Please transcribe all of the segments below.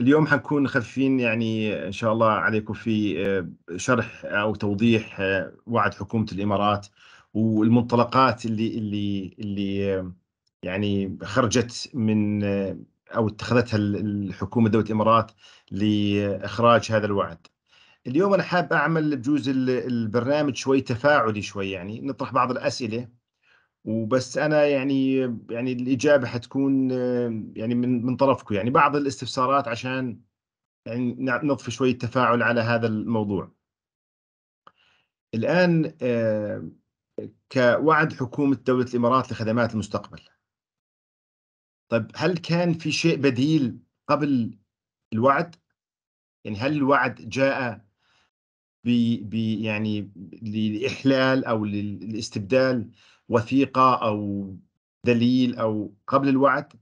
اليوم حنكون خفيفين يعني ان شاء الله عليكم في أه، شرح او توضيح أه، وعد حكومه الامارات والمنطلقات اللي اللي اللي يعني خرجت من أه، او اتخذتها الحكومه دوله الامارات لاخراج هذا الوعد. اليوم انا حاب اعمل بجوز البرنامج شوي تفاعلي شوي يعني نطرح بعض الاسئله وبس انا يعني يعني الاجابه حتكون يعني من من طرفكم يعني بعض الاستفسارات عشان يعني نضفي شويه تفاعل على هذا الموضوع. الان آه، كوعد حكومه دوله الامارات لخدمات المستقبل. طيب هل كان في شيء بديل قبل الوعد؟ يعني هل الوعد جاء ب يعني لاحلال او للاستبدال وثيقه او دليل او قبل الوعد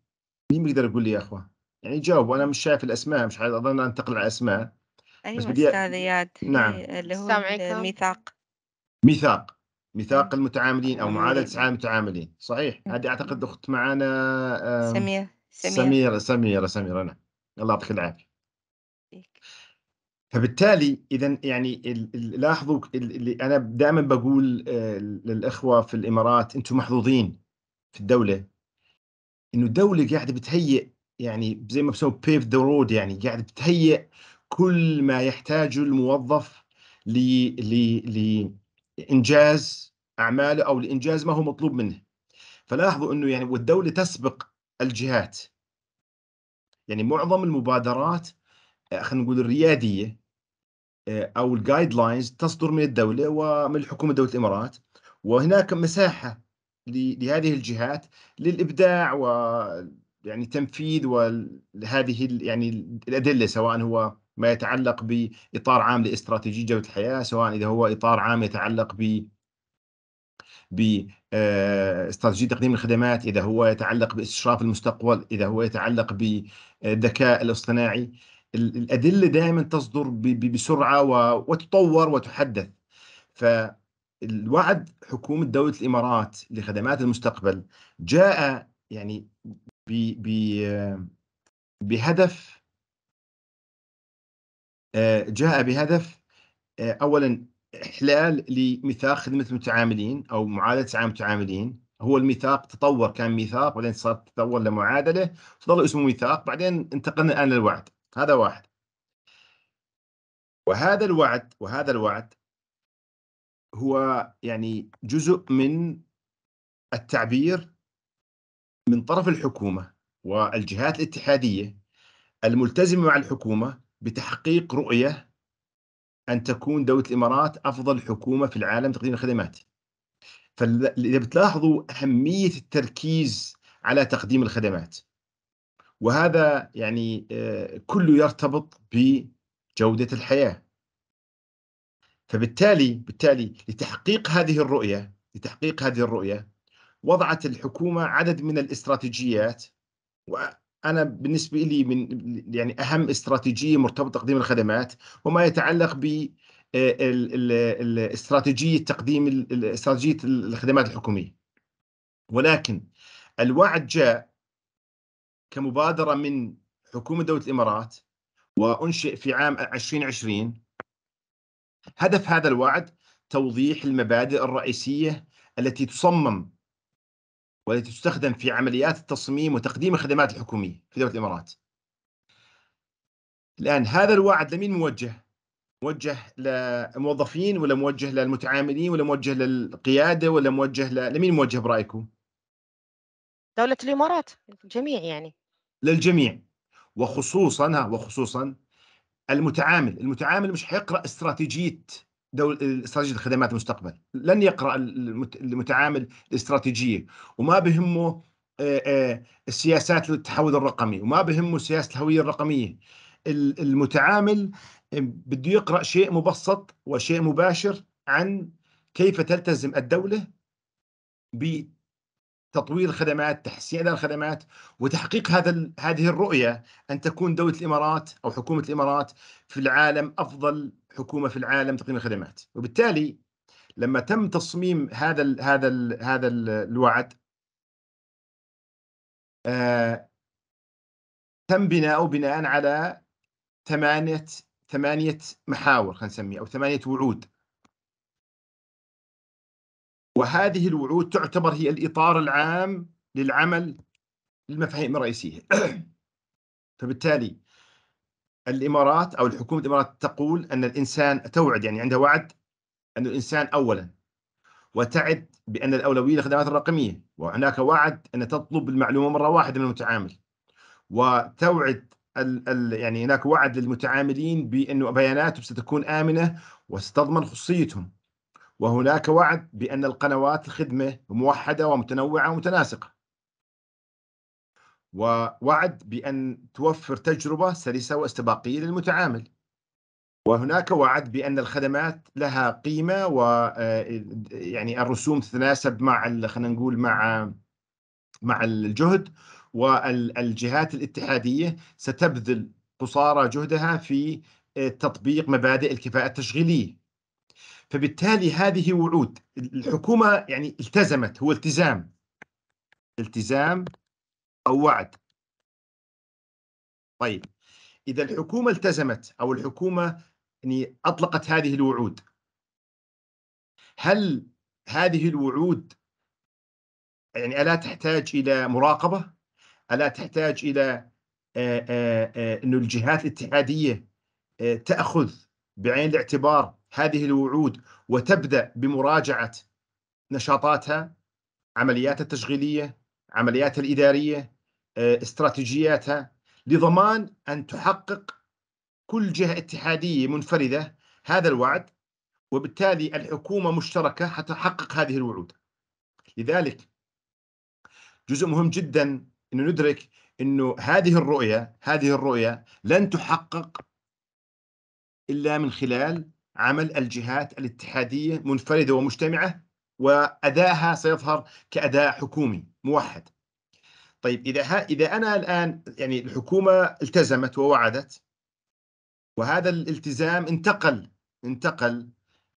مين بيقدر يقول لي يا اخوه؟ يعني جاوبوا انا مش شايف الاسماء مش اظن انتقل على اسماء ايوه بس بدي... استاذ اياد نعم آه، اللي هو الميثاق ميثاق ميثاق المتعاملين او معادله المتعاملين صحيح هذه اعتقد اخت معنا سميره سميره سميره سميره نعم الله يعطيك العافيه فبالتالي اذا يعني لاحظوا اللي انا دائما بقول آه، للاخوه في الامارات انتم محظوظين في الدوله انه الدوله قاعده بتهيئ يعني زي ما بسموا بيف ذا رود يعني قاعده بتهيئ كل ما يحتاجه الموظف ل ل لانجاز اعماله او لانجاز ما هو مطلوب منه فلاحظوا انه يعني والدوله تسبق الجهات يعني معظم المبادرات آه، خلينا نقول الرياديه آه، او الجايد لاينز تصدر من الدوله ومن الحكومه دوله الامارات وهناك مساحه لهذه الجهات للابداع و يعني تنفيذ وهذه يعني الادله سواء هو ما يتعلق باطار عام لاستراتيجيه جوده الحياه سواء اذا هو اطار عام يتعلق ب ب آه، استراتيجيه تقديم الخدمات اذا هو يتعلق باستشراف المستقبل اذا هو يتعلق بالذكاء آه، الاصطناعي ال- الأدلة دائما تصدر بسرعة وتطور وتحدث وتحدث فالوعد حكومة دولة الإمارات لخدمات المستقبل جاء يعني ب- ب- بهدف آه، جاء بهدف آه، اولا احلال لميثاق خدمه المتعاملين او معادله عام المتعاملين هو الميثاق تطور كان ميثاق بعدين صار تطور لمعادله ظل اسمه ميثاق بعدين انتقلنا الان للوعد هذا واحد وهذا الوعد وهذا الوعد هو يعني جزء من التعبير من طرف الحكومة والجهات الاتحادية الملتزمة مع الحكومة بتحقيق رؤية أن تكون دولة الإمارات أفضل حكومة في العالم تقديم الخدمات فإذا بتلاحظوا أهمية التركيز على تقديم الخدمات وهذا يعني آه، كله يرتبط بجودة الحياة فبالتالي بالتالي لتحقيق هذه الرؤية لتحقيق هذه الرؤية وضعت الحكومة عدد من الاستراتيجيات وأنا بالنسبة لي من يعني أهم استراتيجية مرتبطة تقديم الخدمات وما يتعلق ب آه، استراتيجية تقديم استراتيجية الخدمات الحكومية ولكن الوعد جاء كمبادرة من حكومة دولة الإمارات وأنشئ في عام 2020 هدف هذا الوعد توضيح المبادئ الرئيسية التي تصمم والتي تستخدم في عمليات التصميم وتقديم الخدمات الحكومية في دولة الإمارات الآن هذا الوعد لمين موجه؟ موجه لموظفين ولا موجه للمتعاملين ولا موجه للقيادة ولا موجه ل... لمين موجه برأيكم؟ دولة الإمارات الجميع يعني للجميع وخصوصا وخصوصا المتعامل المتعامل مش حيقرا استراتيجيه دول استراتيجيه الخدمات المستقبل لن يقرا المتعامل الاستراتيجيه وما بهمه آه، آه، السياسات للتحول الرقمي وما بهمه سياسه الهويه الرقميه المتعامل آه، بده يقرا شيء مبسط وشيء مباشر عن كيف تلتزم الدوله تطوير الخدمات تحسين الخدمات وتحقيق هذا هذه الرؤيه ان تكون دوله الامارات او حكومه الامارات في العالم افضل حكومه في العالم تقديم الخدمات وبالتالي لما تم تصميم هذا ال هذا ال هذا الـ الوعد آه تم بناؤه بناء على ثمانيه ثمانيه محاور خلينا نسميها او ثمانيه وعود وهذه الوعود تعتبر هي الإطار العام للعمل للمفاهيم الرئيسية فبالتالي الإمارات أو الحكومة الإمارات تقول أن الإنسان توعد يعني عندها وعد أن الإنسان أولا وتعد بأن الأولوية للخدمات الرقمية وهناك وعد أن تطلب المعلومة مرة واحدة من المتعامل وتوعد ال يعني هناك وعد للمتعاملين بانه بياناتهم ستكون آمنة وستضمن خصوصيتهم وهناك وعد بأن القنوات الخدمة موحدة ومتنوعة ومتناسقة ووعد بأن توفر تجربة سلسة واستباقية للمتعامل وهناك وعد بأن الخدمات لها قيمة و آه، يعني الرسوم تتناسب مع خلينا نقول مع مع الجهد والجهات الاتحادية ستبذل قصارى جهدها في آه، تطبيق مبادئ الكفاءة التشغيلية فبالتالي هذه وعود الحكومة يعني التزمت هو التزام التزام أو وعد طيب إذا الحكومة التزمت أو الحكومة يعني أطلقت هذه الوعود هل هذه الوعود يعني ألا تحتاج إلى مراقبة ألا تحتاج إلى أن الجهات الاتحادية تأخذ بعين الاعتبار هذه الوعود وتبدا بمراجعه نشاطاتها عملياتها التشغيليه عملياتها الاداريه آه، استراتيجياتها لضمان ان تحقق كل جهه اتحاديه منفرده هذا الوعد وبالتالي الحكومه مشتركه حتحقق هذه الوعود لذلك جزء مهم جدا انه ندرك انه هذه الرؤيه هذه الرؤيه لن تحقق الا من خلال عمل الجهات الاتحادية منفردة ومجتمعة وأداها سيظهر كأداء حكومي موحد طيب إذا, ها إذا أنا الآن يعني الحكومة التزمت ووعدت وهذا الالتزام انتقل انتقل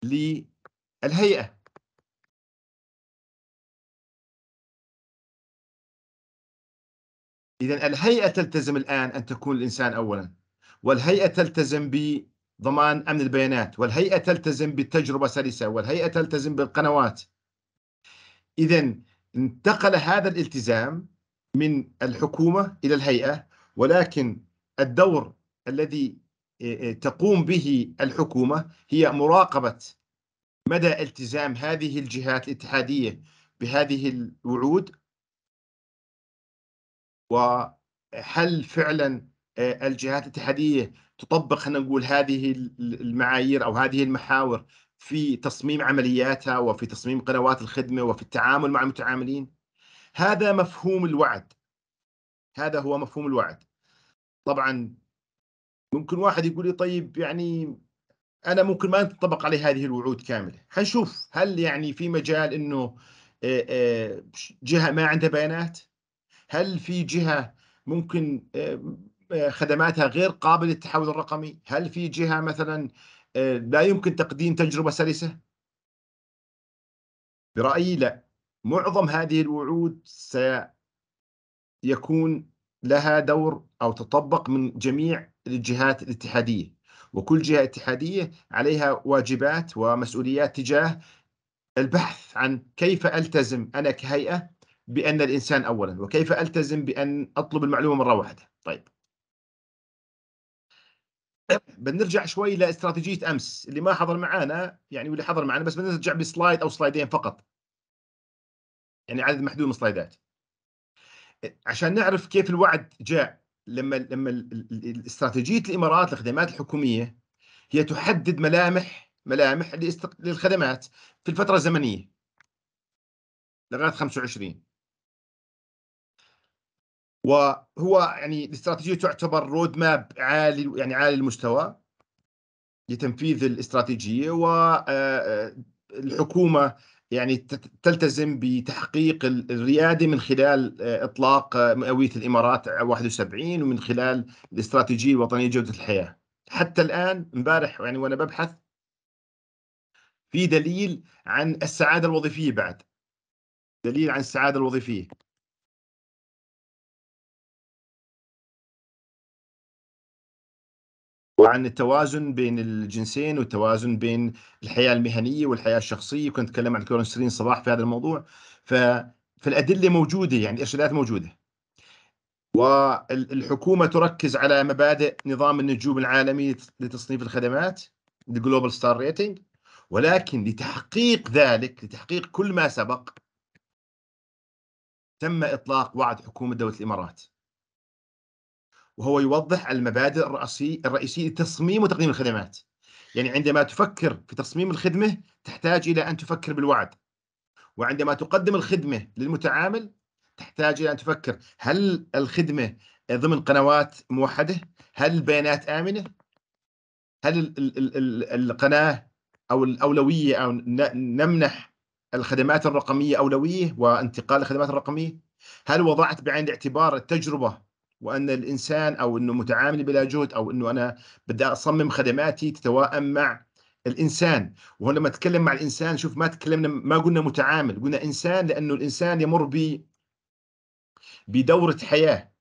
للهيئة إذا الهيئة تلتزم الآن أن تكون الإنسان أولا والهيئة تلتزم ب ضمان أمن البيانات والهيئة تلتزم بالتجربة سلسه والهيئة تلتزم بالقنوات إذا انتقل هذا الالتزام من الحكومة إلى الهيئة ولكن الدور الذي آه، آه، تقوم به الحكومة هي مراقبة مدى التزام هذه الجهات الاتحادية بهذه الوعود وهل فعلا آه، الجهات الاتحادية تطبق خلينا نقول هذه المعايير او هذه المحاور في تصميم عملياتها وفي تصميم قنوات الخدمه وفي التعامل مع المتعاملين هذا مفهوم الوعد هذا هو مفهوم الوعد طبعا ممكن واحد يقول لي طيب يعني انا ممكن ما تنطبق علي هذه الوعود كامله حنشوف هل يعني في مجال انه جهه ما عندها بيانات هل في جهه ممكن خدماتها غير قابله للتحول الرقمي؟ هل في جهه مثلا آه، لا يمكن تقديم تجربه سلسه؟ برايي لا معظم هذه الوعود سيكون لها دور او تطبق من جميع الجهات الاتحاديه وكل جهه اتحاديه عليها واجبات ومسؤوليات تجاه البحث عن كيف التزم انا كهيئه بان الانسان اولا وكيف التزم بان اطلب المعلومه مره واحده طيب بنرجع شوي لاستراتيجيه امس اللي ما حضر معانا يعني واللي حضر معانا بس بنرجع بسلايد او سلايدين فقط يعني عدد محدود من السلايدات عشان نعرف كيف الوعد جاء لما لما استراتيجيه الامارات للخدمات الحكوميه هي تحدد ملامح ملامح للخدمات في الفتره الزمنيه لغايه 25 وهو يعني الاستراتيجيه تعتبر رود ماب عالي يعني عالي المستوى لتنفيذ الاستراتيجيه والحكومه آه، آه، يعني تلتزم بتحقيق الرياده من خلال آه، اطلاق مئويه الامارات 71 ومن خلال الاستراتيجيه الوطنيه جوده الحياه حتى الان امبارح يعني وانا ببحث في دليل عن السعاده الوظيفيه بعد دليل عن السعاده الوظيفيه وعن التوازن بين الجنسين والتوازن بين الحياه المهنيه والحياه الشخصيه كنت اتكلم عن سرين صباح في هذا الموضوع ف فالادله موجوده يعني الارشادات موجوده والحكومه تركز على مبادئ نظام النجوم العالمي لتصنيف الخدمات الجلوبال ستار ريتنج ولكن لتحقيق ذلك لتحقيق كل ما سبق تم اطلاق وعد حكومه دوله الامارات وهو يوضح المبادئ الرئيسية الرئيسية لتصميم وتقديم الخدمات يعني عندما تفكر في تصميم الخدمة تحتاج إلى أن تفكر بالوعد وعندما تقدم الخدمة للمتعامل تحتاج إلى أن تفكر هل الخدمة ضمن قنوات موحدة هل البيانات آمنة هل ال ال القناة أو الأولوية أو نمنح الخدمات الرقمية أولوية وانتقال الخدمات الرقمية هل وضعت بعين الاعتبار التجربة وان الانسان او انه متعامل بلا جهد او انه انا بدي اصمم خدماتي تتوائم مع الانسان وهنا لما اتكلم مع الانسان شوف ما تكلمنا ما قلنا متعامل قلنا انسان لانه الانسان يمر ب بدوره حياه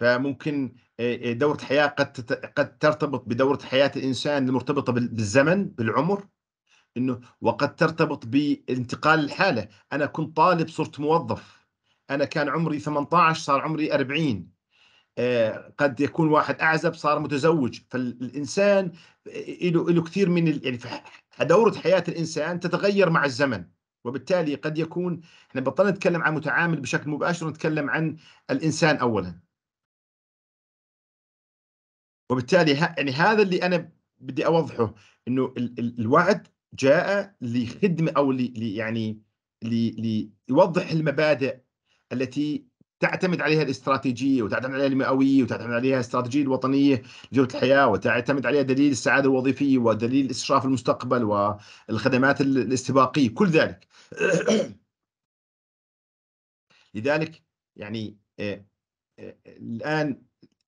فممكن آه، آه، دوره حياه قد قد ترتبط بدوره حياه الانسان المرتبطه بالزمن بالعمر انه وقد ترتبط بانتقال الحاله انا كنت طالب صرت موظف انا كان عمري 18 صار عمري 40 آه، قد يكون واحد اعزب صار متزوج فالانسان له له كثير من يعني دوره حياه الانسان تتغير مع الزمن وبالتالي قد يكون احنا بطلنا نتكلم عن متعامل بشكل مباشر ونتكلم عن الانسان اولا وبالتالي يعني هذا اللي انا بدي اوضحه انه الوعد جاء لخدمه او لي يعني ليوضح المبادئ التي تعتمد عليها الاستراتيجيه وتعتمد عليها المئويه وتعتمد عليها الاستراتيجيه الوطنيه لجوده الحياه وتعتمد عليها دليل السعاده الوظيفيه ودليل استشراف المستقبل والخدمات الاستباقيه كل ذلك لذلك يعني آه، آه، الان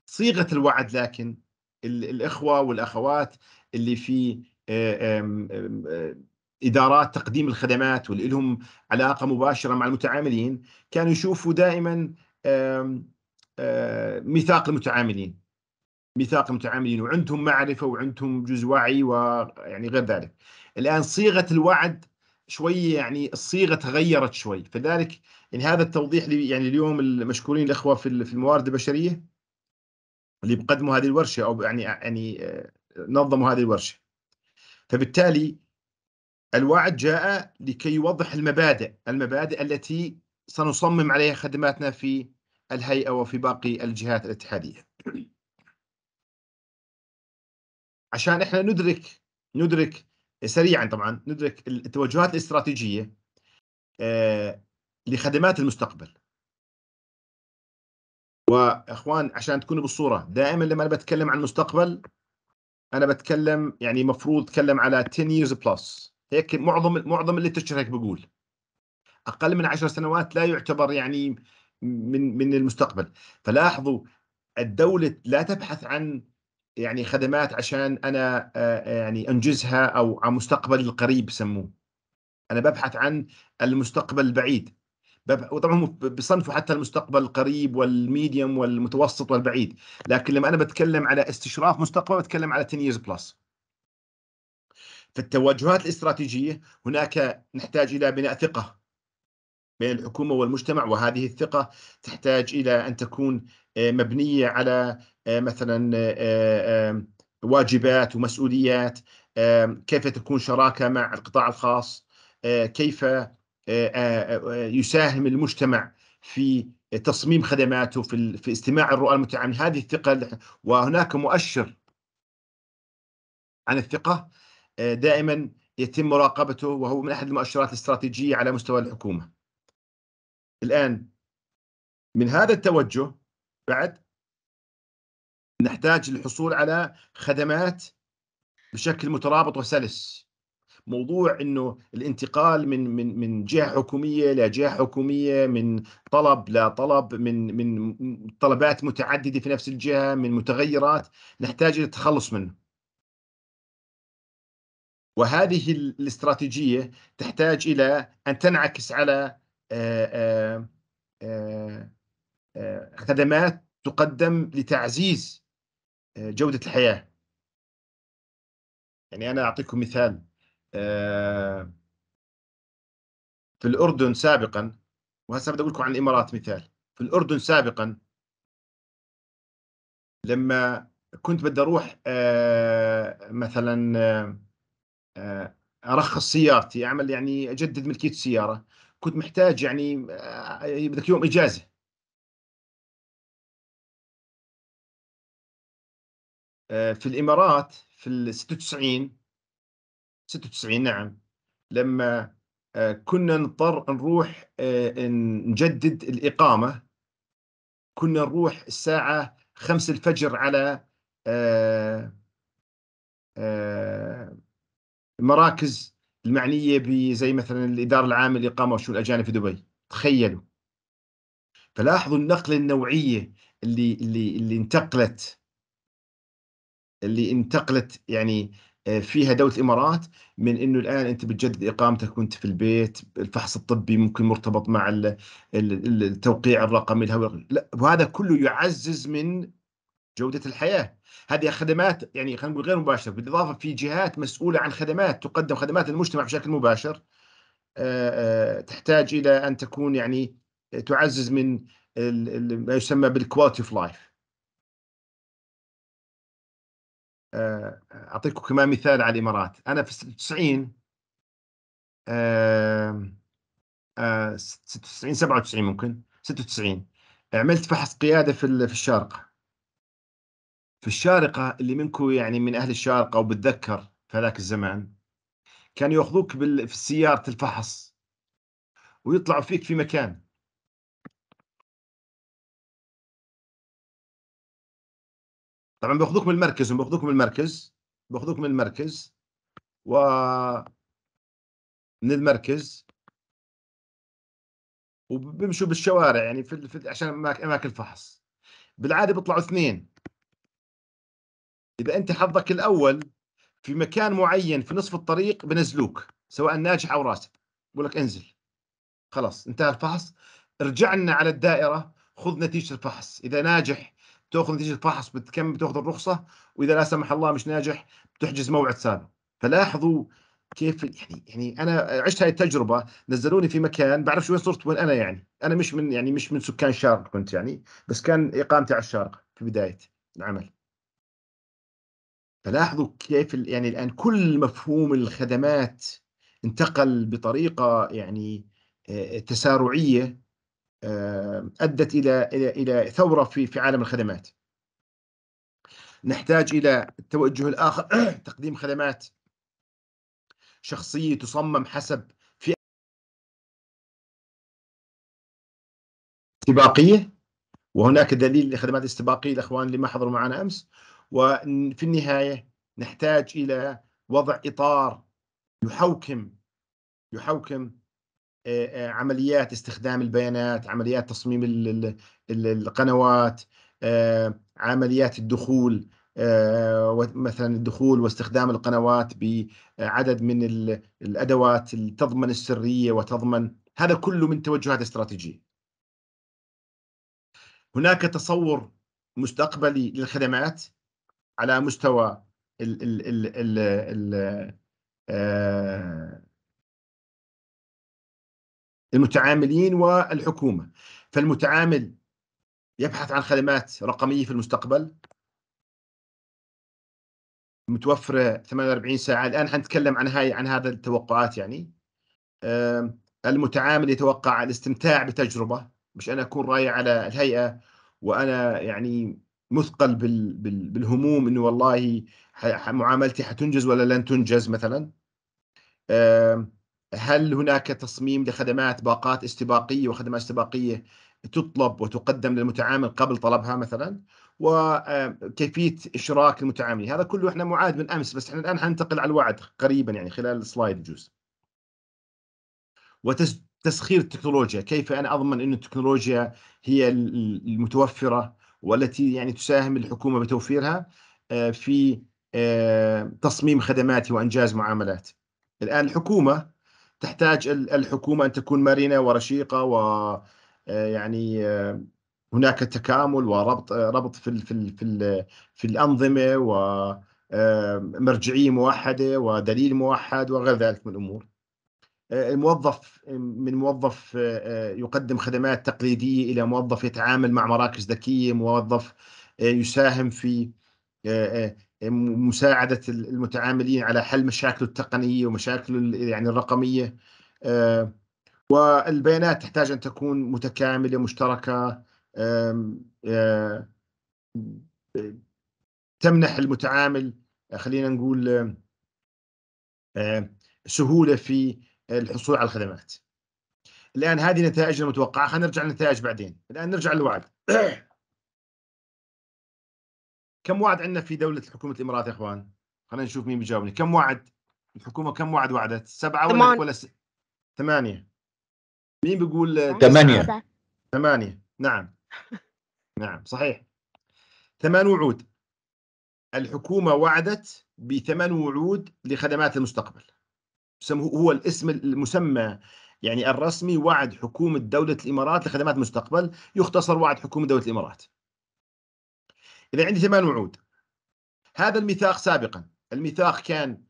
صيغه الوعد لكن الاخوه والاخوات اللي في آه، ادارات تقديم الخدمات واللي لهم علاقه مباشره مع المتعاملين كانوا يشوفوا دائما ميثاق المتعاملين ميثاق المتعاملين وعندهم معرفه وعندهم جزء وعي ويعني غير ذلك. الان صيغه الوعد شوي يعني الصيغه تغيرت شوي فذلك يعني هذا التوضيح لي يعني اليوم المشكورين الاخوه في في الموارد البشريه اللي بقدموا هذه الورشه او يعني يعني آه، نظموا هذه الورشه. فبالتالي الوعد جاء لكي يوضح المبادئ المبادئ التي سنصمم عليها خدماتنا في الهيئة وفي باقي الجهات الاتحادية عشان احنا ندرك ندرك سريعا طبعا ندرك التوجهات الاستراتيجية آه، لخدمات المستقبل واخوان عشان تكونوا بالصوره دائما لما انا بتكلم عن المستقبل انا بتكلم يعني مفروض اتكلم على 10 years plus هيك معظم معظم الليتشر هيك بقول اقل من عشر سنوات لا يعتبر يعني من من المستقبل فلاحظوا الدوله لا تبحث عن يعني خدمات عشان انا آه، آه، يعني انجزها او على مستقبل القريب سموه انا ببحث عن المستقبل البعيد وطبعا بصنفوا حتى المستقبل القريب والميديوم والمتوسط والبعيد لكن لما انا بتكلم على استشراف مستقبل بتكلم على 10 years بلس في التوجهات الاستراتيجية هناك نحتاج إلى بناء ثقة بين الحكومة والمجتمع وهذه الثقة تحتاج إلى أن تكون آه، مبنية على آه، مثلا آه، واجبات ومسؤوليات كيف تكون شراكة مع القطاع الخاص كيف يساهم المجتمع في تصميم خدماته في في استماع الرؤى المتعامل هذه الثقة وهناك مؤشر عن الثقة آه، دائما يتم مراقبته وهو من احد المؤشرات الاستراتيجيه على مستوى الحكومه. الان من هذا التوجه بعد نحتاج للحصول على خدمات بشكل مترابط وسلس. موضوع انه الانتقال من من من جهه حكوميه لجهه حكوميه من طلب لطلب من من طلبات متعدده في نفس الجهه من متغيرات نحتاج الى التخلص منه. وهذه الاستراتيجيه تحتاج الى ان تنعكس على آه، آه، آه، خدمات تقدم لتعزيز جوده الحياه يعني انا اعطيكم مثال في الاردن سابقا وهسه بدي اقول لكم عن الامارات مثال في الاردن سابقا لما كنت بدي اروح مثلا آه، ارخص سيارتي اعمل يعني اجدد ملكيه السياره كنت محتاج يعني بدك آه، آه، يوم اجازه في الامارات في ال 96 96 نعم لما كنا نضطر نروح نجدد الاقامه كنا نروح الساعه 5 الفجر على المراكز المعنيه بزي مثلا الاداره العامه للاقامه وشو الاجانب في دبي تخيلوا فلاحظوا النقله النوعيه اللي اللي اللي انتقلت اللي انتقلت يعني آه، فيها دولة الإمارات من أنه الآن أنت بتجدد إقامتك وأنت في البيت الفحص الطبي ممكن مرتبط مع التوقيع الرقمي لا وهذا كله يعزز من جودة الحياة هذه خدمات يعني خلينا نقول غير مباشرة بالإضافة في جهات مسؤولة عن خدمات تقدم خدمات للمجتمع بشكل مباشر آه، آه، تحتاج إلى أن تكون يعني تعزز من ما يسمى بالكواليتي اوف لايف أعطيكم كمان مثال على الإمارات أنا في 96 96 97 ممكن 96 عملت فحص قيادة في الشارقة في الشارقة اللي منكم يعني من أهل الشارقة وبتذكر في هذاك الزمان كان يأخذوك في سيارة الفحص ويطلعوا فيك في مكان طبعا بياخذوك من المركز بياخذوك من المركز بياخذوك من المركز و من المركز وبيمشوا بالشوارع يعني في, في عشان اماكن الفحص بالعاده بيطلعوا اثنين إذا أنت حظك الأول في مكان معين في نصف الطريق بنزلوك سواء ناجح أو راسب بقول لك انزل خلاص انتهى الفحص رجعنا على الدائرة خذ نتيجة الفحص إذا ناجح تاخذ نتيجة الفحص بتكمل بتاخذ الرخصة وإذا لا سمح الله مش ناجح بتحجز موعد سابق فلاحظوا كيف يعني يعني انا عشت هاي التجربه نزلوني في مكان بعرفش وين صرت وين انا يعني انا مش من يعني مش من سكان الشارقه كنت يعني بس كان اقامتي على الشارقه في بدايه العمل فلاحظوا كيف يعني الآن كل مفهوم الخدمات انتقل بطريقة يعني آه، تسارعية آه، أدت إلى إلى إلى ثورة في في عالم الخدمات. نحتاج إلى التوجه الآخر تقديم خدمات شخصية تصمم حسب فئة استباقية وهناك دليل لخدمات استباقية الأخوان اللي ما حضروا معنا أمس وفي النهاية نحتاج إلى وضع إطار يحوكم يحوكم عمليات استخدام البيانات عمليات تصميم القنوات عمليات الدخول مثلا الدخول واستخدام القنوات بعدد من الادوات اللي تضمن السريه وتضمن هذا كله من توجهات استراتيجيه. هناك تصور مستقبلي للخدمات على مستوى ال ال ال ال ال آه، المتعاملين والحكومه فالمتعامل يبحث عن خدمات رقميه في المستقبل متوفره 48 ساعه الان حنتكلم عن هاي عن هذا التوقعات يعني آه، المتعامل يتوقع الاستمتاع بتجربه مش انا اكون راي على الهيئه وانا يعني مثقل بال بال بالهموم انه والله معاملتي حتنجز ولا لن تنجز مثلا هل هناك تصميم لخدمات باقات استباقيه وخدمات استباقيه تطلب وتقدم للمتعامل قبل طلبها مثلا وكيفيه اشراك المتعاملين هذا كله احنا معاد من امس بس احنا الان حننتقل على الوعد قريبا يعني خلال السلايد بجوز وتسخير التكنولوجيا كيف انا اضمن انه التكنولوجيا هي المتوفره والتي يعني تساهم الحكومة بتوفيرها آه، في آه، تصميم خدمات وإنجاز معاملات الآن الحكومة تحتاج الحكومة أن تكون مرنة ورشيقة و آه، يعني هناك تكامل وربط ربط في في في, في الأنظمة ومرجعية موحدة ودليل موحد وغير ذلك من الأمور آه، الموظف من موظف آه، آه، يقدم خدمات تقليديه الى موظف يتعامل مع مراكز ذكيه موظف يساهم في مساعده المتعاملين على حل مشاكله التقنيه ومشاكله يعني الرقميه والبيانات تحتاج ان تكون متكامله مشتركه تمنح المتعامل خلينا نقول سهوله في الحصول على الخدمات الآن هذه نتائج المتوقعة خلينا نرجع للنتائج بعدين الآن نرجع للوعد كم وعد عندنا في دولة حكومة الإمارات يا إخوان خلينا نشوف مين بيجاوبني كم وعد الحكومة كم وعد وعدت سبعة ولا ولا س... ثمانية مين بيقول ثمانية ثمانية نعم نعم صحيح ثمان وعود الحكومة وعدت بثمان وعود لخدمات المستقبل هو الاسم المسمى يعني الرسمي وعد حكومة دولة الإمارات لخدمات مستقبل يختصر وعد حكومة دولة الإمارات إذا عندي ثمان وعود هذا الميثاق سابقا الميثاق كان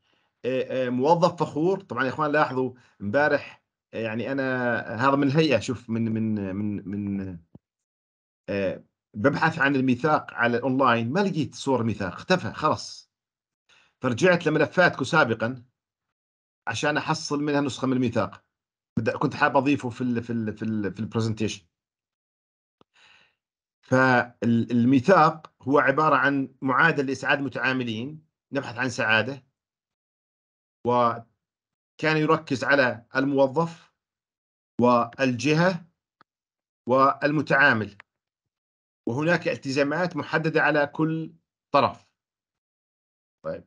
موظف فخور طبعا يا اخوان لاحظوا امبارح يعني انا هذا من الهيئه شوف من من من من ببحث عن الميثاق على الاونلاين ما لقيت صور ميثاق اختفى خلاص فرجعت لملفاتكم سابقا عشان احصل منها نسخه من الميثاق كنت حاب اضيفه في الـ في الـ في الـ في البرزنتيشن فالميثاق هو عباره عن معادله لاسعاد المتعاملين نبحث عن سعاده وكان يركز على الموظف والجهه والمتعامل وهناك التزامات محدده على كل طرف طيب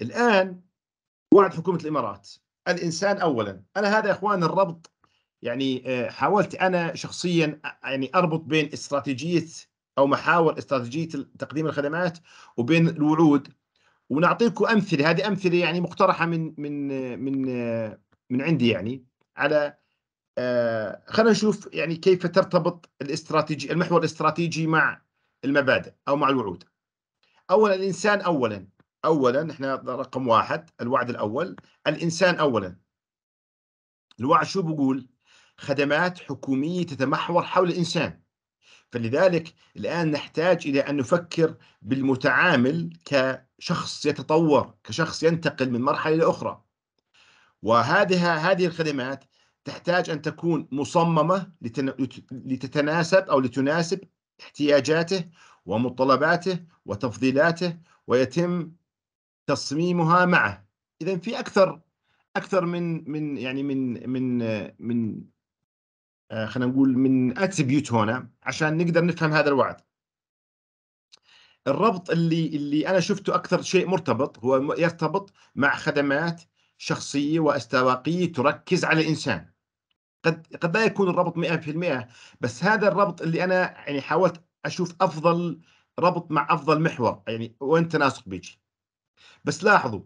الان وعد حكومه الامارات الانسان اولا انا هذا يا اخوان الربط يعني آه، حاولت انا شخصيا آه، يعني اربط بين استراتيجيه او محاور استراتيجيه تقديم الخدمات وبين الوعود ونعطيكم امثله هذه امثله يعني مقترحه من من آه، من من عندي يعني على خلينا نشوف يعني كيف ترتبط الاستراتيجي المحور الاستراتيجي مع المبادئ او مع الوعود اولا الانسان اولا اولا احنا رقم واحد الوعد الاول الانسان اولا الوعد شو بقول خدمات حكوميه تتمحور حول الانسان فلذلك الان نحتاج الى ان نفكر بالمتعامل كشخص يتطور كشخص ينتقل من مرحله لاخرى وهذه هذه الخدمات تحتاج ان تكون مصممه لتتناسب او لتناسب احتياجاته ومتطلباته وتفضيلاته ويتم تصميمها معه اذا في اكثر اكثر من من يعني من من من آه، خلينا نقول من اتريبيوت هنا عشان نقدر نفهم هذا الوعد الربط اللي اللي انا شفته اكثر شيء مرتبط هو يرتبط مع خدمات شخصيه واستباقيه تركز على الانسان قد قد لا يكون الربط 100% بس هذا الربط اللي انا يعني حاولت اشوف افضل ربط مع افضل محور يعني وين تناسق بيجي بس لاحظوا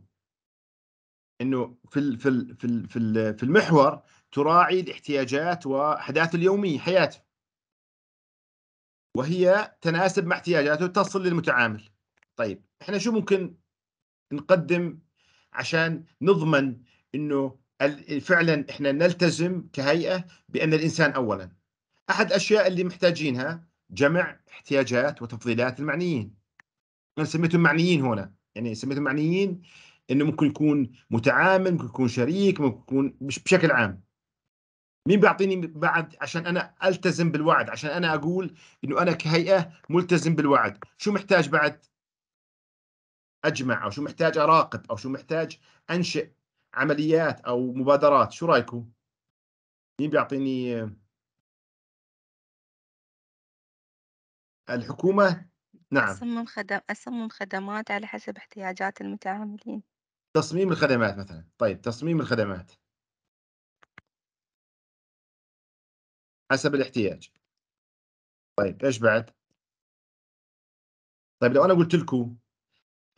انه في ال في ال في ال في, الـ في المحور تراعي الاحتياجات واحداثه اليوميه حياته وهي تناسب مع احتياجاته تصل للمتعامل طيب احنا شو ممكن نقدم عشان نضمن انه فعلا احنا نلتزم كهيئه بان الانسان اولا احد الاشياء اللي محتاجينها جمع احتياجات وتفضيلات المعنيين انا سميتهم معنيين هنا يعني سميتهم معنيين انه ممكن يكون متعامل ممكن يكون شريك ممكن يكون بشكل عام مين بيعطيني بعد عشان انا التزم بالوعد عشان انا اقول انه انا كهيئه ملتزم بالوعد شو محتاج بعد اجمع او شو محتاج اراقب او شو محتاج انشئ عمليات او مبادرات شو رايكم مين بيعطيني آه، الحكومه نعم أصمم خدم أصمم خدمات على حسب احتياجات المتعاملين تصميم الخدمات مثلا طيب تصميم الخدمات حسب الاحتياج طيب ايش بعد طيب لو انا قلت لكم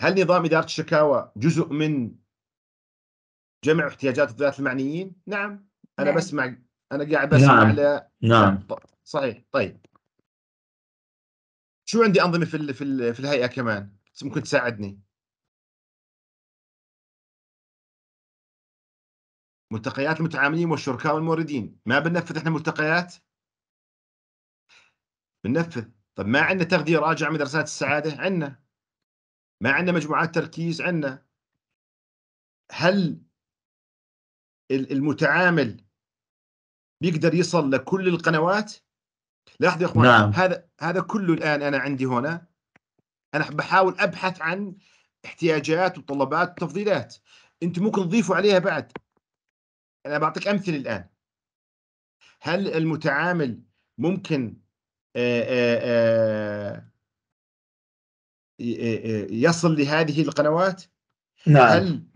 هل نظام اداره الشكاوى جزء من جمع احتياجات الذات المعنيين نعم انا نعم. بسمع انا قاعد بسمع نعم. على نعم صحيح طيب شو عندي انظمه في الـ في, الـ في الهيئه كمان ممكن تساعدني ملتقيات المتعاملين والشركاء والموردين ما بننفذ احنا ملتقيات بننفذ طب ما عندنا تغذيه راجعه من دراسات السعاده عندنا ما عندنا مجموعات تركيز عندنا هل المتعامل بيقدر يصل لكل القنوات لاحظوا يا اخوان نعم. هذا هذا كله الان انا عندي هنا انا بحاول ابحث عن احتياجات وطلبات وتفضيلات انتم ممكن تضيفوا عليها بعد انا بعطيك امثله الان هل المتعامل ممكن آه، آه، آه، يصل لهذه القنوات نعم هل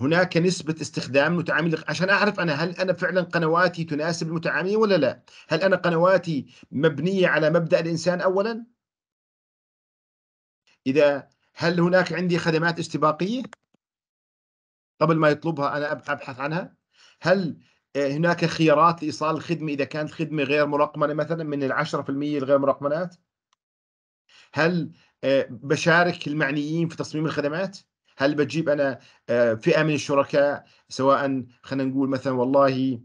هناك نسبة استخدام متعامل عشان أعرف أنا هل أنا فعلا قنواتي تناسب المتعاملين ولا لا هل أنا قنواتي مبنية على مبدأ الإنسان أولا إذا هل هناك عندي خدمات استباقية قبل ما يطلبها أنا أبحث عنها هل آه، هناك خيارات لإيصال الخدمة إذا كانت خدمة غير مرقمنة مثلا من العشرة في المية الغير مرقمنات هل آه، بشارك المعنيين في تصميم الخدمات هل بجيب انا آه، فئه من الشركاء سواء خلينا نقول مثلا والله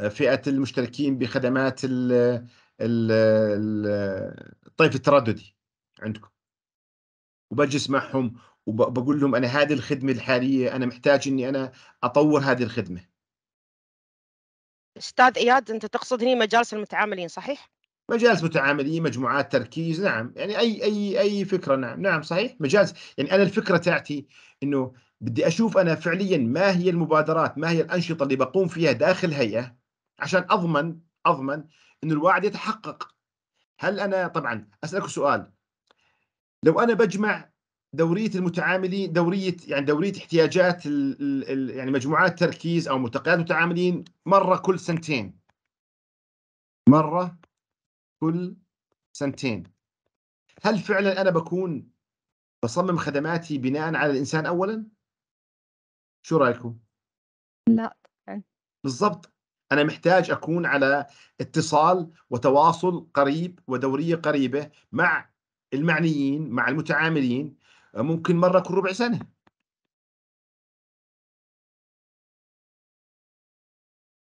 آه، فئه المشتركين بخدمات الطيف الترددي عندكم وبجلس معهم وبقول لهم انا هذه الخدمه الحاليه انا محتاج اني انا اطور هذه الخدمه استاذ اياد انت تقصد هنا مجالس المتعاملين صحيح مجالس متعامليه مجموعات تركيز نعم يعني اي اي اي فكره نعم نعم صحيح مجالس يعني انا الفكره تاعتي انه بدي اشوف انا فعليا ما هي المبادرات ما هي الانشطه اللي بقوم فيها داخل هيئه عشان اضمن اضمن انه الوعد يتحقق هل انا طبعا اسالك سؤال لو انا بجمع دوريه المتعاملين دوريه يعني دوريه احتياجات الـ الـ يعني مجموعات تركيز او ملتقيات متعاملين مره كل سنتين مره كل سنتين هل فعلا انا بكون بصمم خدماتي بناء على الانسان اولا شو رايكم لا بالضبط انا محتاج اكون على اتصال وتواصل قريب ودوريه قريبه مع المعنيين مع المتعاملين ممكن مره كل ربع سنه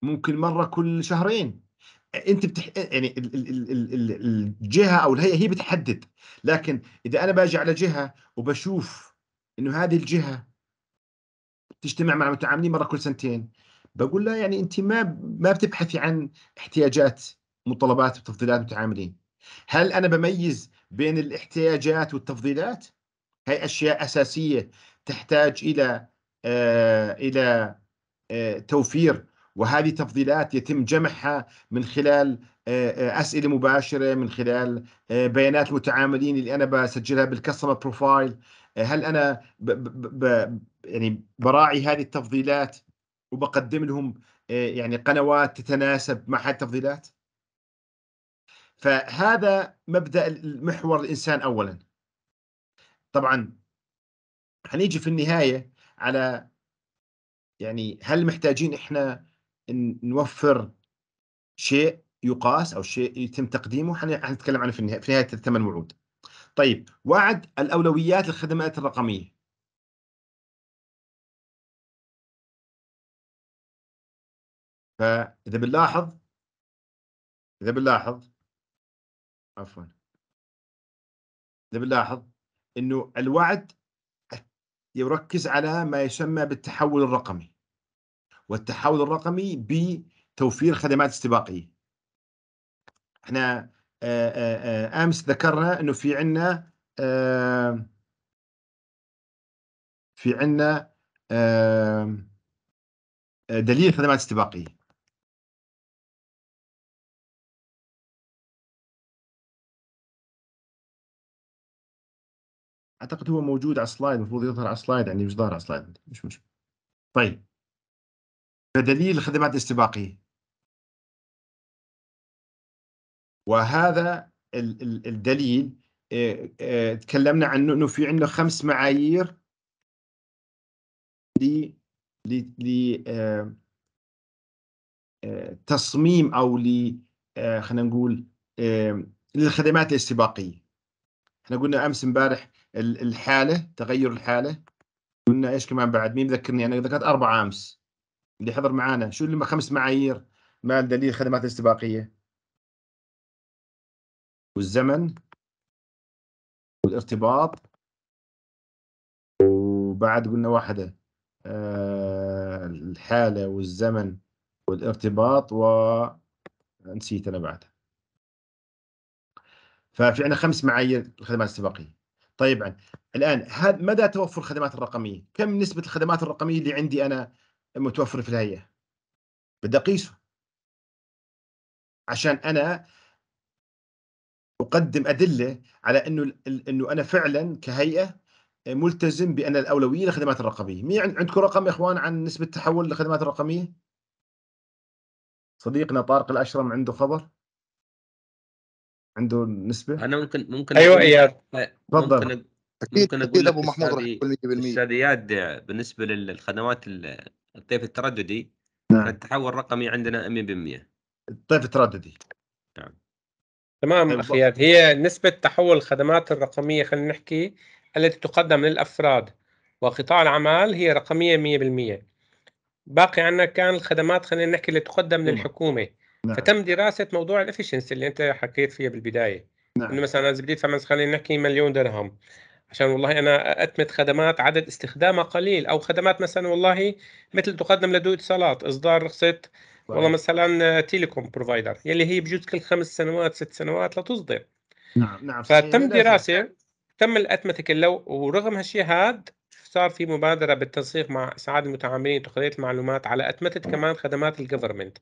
ممكن مره كل شهرين انت بتح... يعني ال... ال... ال... الجهه او الهيئه هي بتحدد لكن اذا انا باجي على جهه وبشوف انه هذه الجهه تجتمع مع المتعاملين مره كل سنتين بقول لها يعني انت ما ما بتبحثي عن احتياجات متطلبات وتفضيلات المتعاملين هل انا بميز بين الاحتياجات والتفضيلات هي اشياء اساسيه تحتاج الى آه الى آه توفير وهذه تفضيلات يتم جمعها من خلال آه، آه، اسئله مباشره من خلال آه، بيانات المتعاملين اللي انا بسجلها بالكاستمر بروفايل هل انا ب ب ب يعني براعي هذه التفضيلات وبقدم لهم يعني قنوات تتناسب مع هذه التفضيلات فهذا مبدا محور الانسان اولا طبعا هنيجي في النهايه على يعني هل محتاجين احنا نوفر شيء يقاس او شيء يتم تقديمه حنتكلم عنه في النهايه في نهايه الثمان وعود. طيب وعد الاولويات للخدمات الرقميه. فاذا بنلاحظ اذا بنلاحظ عفوا اذا بنلاحظ انه الوعد يركز على ما يسمى بالتحول الرقمي والتحول الرقمي بتوفير خدمات استباقيه احنا آه، آه، آه، امس ذكرنا انه في عندنا في عندنا دليل خدمات استباقيه اعتقد هو موجود على السلايد المفروض يظهر على السلايد يعني مش ظاهر على السلايد مش مشكله طيب بدليل الخدمات الاستباقية وهذا الدليل آه، آه، تكلمنا عنه انه في عندنا خمس معايير ل ل آه، تصميم او ل خلينا نقول للخدمات الاستباقيه احنا قلنا امس امبارح الحاله تغير الحاله قلنا ايش كمان بعد مين ذكرني انا ذكرت اربعه امس اللي حضر معانا شو اللي خمس معايير مال دليل الخدمات الاستباقية والزمن والارتباط وبعد قلنا واحدة آه، الحالة والزمن والارتباط ونسيت أنا بعدها ففي عندنا خمس معايير الخدمات الاستباقية طيب الآن مدى توفر الخدمات الرقمية كم نسبة الخدمات الرقمية اللي عندي أنا متوفر في الهيئه بدي اقيسه عشان انا اقدم ادله على انه انه انا فعلا كهيئه ملتزم بان الاولويه للخدمات الرقميه، مين عندكم رقم يا اخوان عن نسبه التحول للخدمات الرقميه؟ صديقنا طارق الاشرم عنده خبر؟ عنده نسبه؟ انا ممكن ممكن ايوه اياد تفضل اكيد ابو محمود راح يقول 100% بالنسبه للخدمات الطيف الترددي نعم. التحول الرقمي عندنا 100% الطيف الترددي نعم تمام طيب، اخي هي نسبه تحول الخدمات الرقميه خلينا نحكي التي تقدم للافراد وقطاع العمل هي رقميه 100% باقي عندنا كان الخدمات خلينا نحكي اللي تقدم نعم. للحكومه نعم. فتم دراسه موضوع الافشنسي اللي انت حكيت فيها بالبدايه نعم. انه مثلا اذا بدي ادفع خلينا نحكي مليون درهم عشان والله انا اتمت خدمات عدد استخدامها قليل او خدمات مثلا والله مثل تقدم لدو اتصالات اصدار رخصه والله مثلا تيليكوم بروفايدر يلي هي بجوز كل خمس سنوات ست سنوات لتصدر نعم نعم فتم دراسه تم الاتمته كله ورغم هالشيء هاد صار في مبادره بالتنسيق مع اسعاد المتعاملين وتقنيه المعلومات على اتمته كمان خدمات الجفرمنت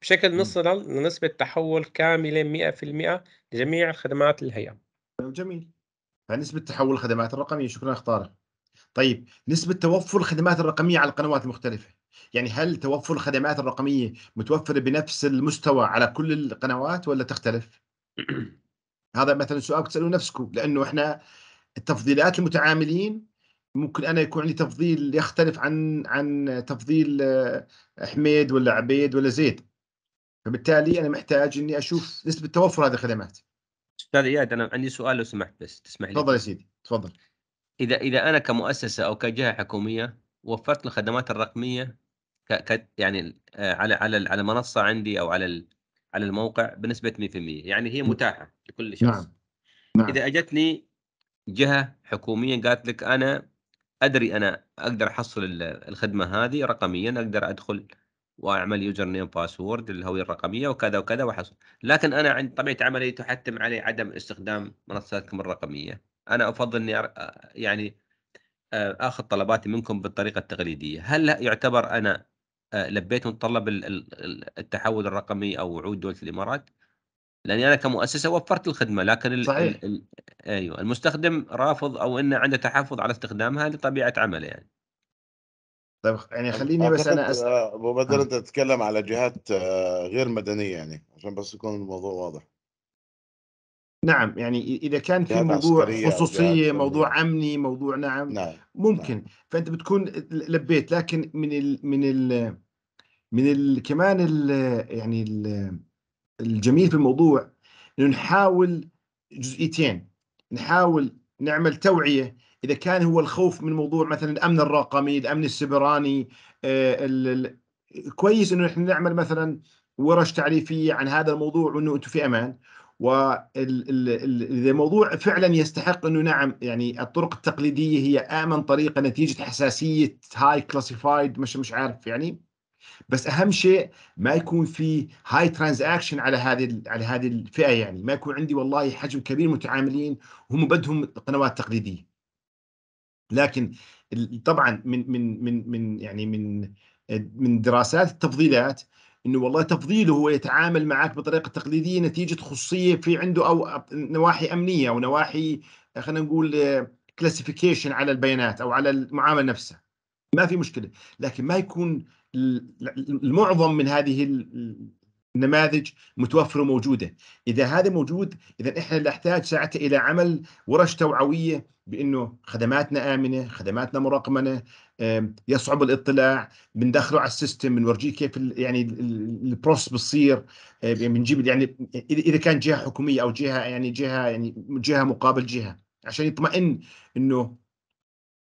بشكل نصل لنسبه تحول كامله 100% لجميع خدمات الهيئه طيب، جميل فنسبة تحول الخدمات الرقمية شكرا طارق طيب نسبة توفر الخدمات الرقمية على القنوات المختلفة يعني هل توفر الخدمات الرقمية متوفرة بنفس المستوى على كل القنوات ولا تختلف؟ هذا مثلا سؤال بتسألوا نفسكم لأنه إحنا التفضيلات المتعاملين ممكن أنا يكون عندي تفضيل يختلف عن عن تفضيل آه، حميد ولا عبيد ولا زيد فبالتالي أنا محتاج إني أشوف نسبة توفر هذه الخدمات استاذ اياد انا عندي سؤال لو سمحت بس تسمح لي تفضل يا سيدي تفضل اذا اذا انا كمؤسسه او كجهه حكوميه وفرت الخدمات الرقميه ك... ك... يعني آه، على على على المنصه عندي او على على الموقع بنسبه 100% يعني هي متاحه لكل شخص نعم. نعم. اذا اجتني جهه حكوميه قالت لك انا ادري انا اقدر احصل الخدمه هذه رقميا اقدر ادخل واعمل يوزر نيم باسورد الهويه الرقميه وكذا وكذا وحصل لكن انا عند طبيعه عملي تحتم علي عدم استخدام منصاتكم الرقميه انا افضل اني يعني آه، اخذ طلباتي منكم بالطريقه التقليديه هل يعتبر انا آه، لبيت متطلب التحول الرقمي او وعود دوله الامارات لاني انا كمؤسسه وفرت الخدمه لكن صحيح. الـ ايوه المستخدم رافض او انه عنده تحفظ على استخدامها لطبيعه عمله يعني طيب يعني خليني بس انا اسال آه، ابو بدر آه. انت تتكلم على جهات آه، غير مدنيه يعني عشان بس يكون الموضوع واضح نعم يعني اذا كان في موضوع خصوصيه موضوع امني موضوع نعم, نعم. ممكن نعم. فانت بتكون لبيت لكن من ال من ال من الـ كمان الـ يعني الـ الجميل في الموضوع انه نحاول جزئيتين نحاول نعمل توعيه اذا كان هو الخوف من موضوع مثلا الامن الرقمي، الامن السبراني آه، كويس انه نحن نعمل مثلا ورش تعريفيه عن هذا الموضوع وانه انتم في امان واذا الموضوع فعلا يستحق انه نعم يعني الطرق التقليديه هي امن طريقه نتيجه حساسيه هاي كلاسيفايد مش مش عارف يعني بس اهم شيء ما يكون في هاي ترانزاكشن على هذه على هذه الفئه يعني ما يكون عندي والله حجم كبير متعاملين هم بدهم قنوات تقليديه لكن طبعا من من من من يعني من من دراسات التفضيلات انه والله تفضيله هو يتعامل معك بطريقه تقليديه نتيجه خصوصيه في عنده او نواحي امنيه او نواحي خلينا نقول كلاسيفيكيشن على البيانات او على المعامله نفسها ما في مشكله لكن ما يكون المعظم من هذه نماذج متوفره وموجوده اذا هذا موجود اذا احنا نحتاج ساعتها الى عمل ورش توعويه بانه خدماتنا امنه خدماتنا مرقمنه يصعب الاطلاع بندخله على السيستم بنورجيه كيف يعني البروس بتصير آه، بنجيب يعني اذا كان جهه حكوميه او جهه يعني جهه يعني جهه مقابل جهه عشان يطمئن انه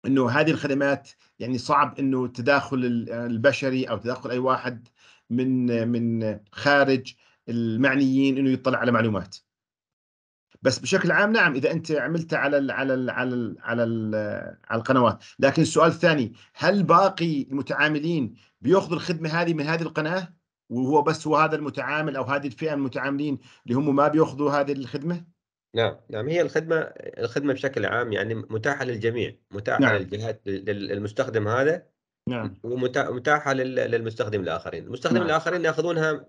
انه هذه الخدمات يعني صعب انه التداخل آه، البشري او تداخل اي واحد من من خارج المعنيين انه يطلع على معلومات بس بشكل عام نعم اذا انت عملتها على الـ على الـ على الـ على, الـ على القنوات لكن السؤال الثاني هل باقي المتعاملين بياخذوا الخدمه هذه من هذه القناه وهو بس هو هذا المتعامل او هذه الفئه من المتعاملين اللي هم ما بياخذوا هذه الخدمه نعم نعم هي الخدمه الخدمه بشكل عام يعني متاحه للجميع متاحه نعم. للجهات للمستخدم هذا نعم ومتاحه للمستخدم الاخرين المستخدم نعم. الاخرين ياخذونها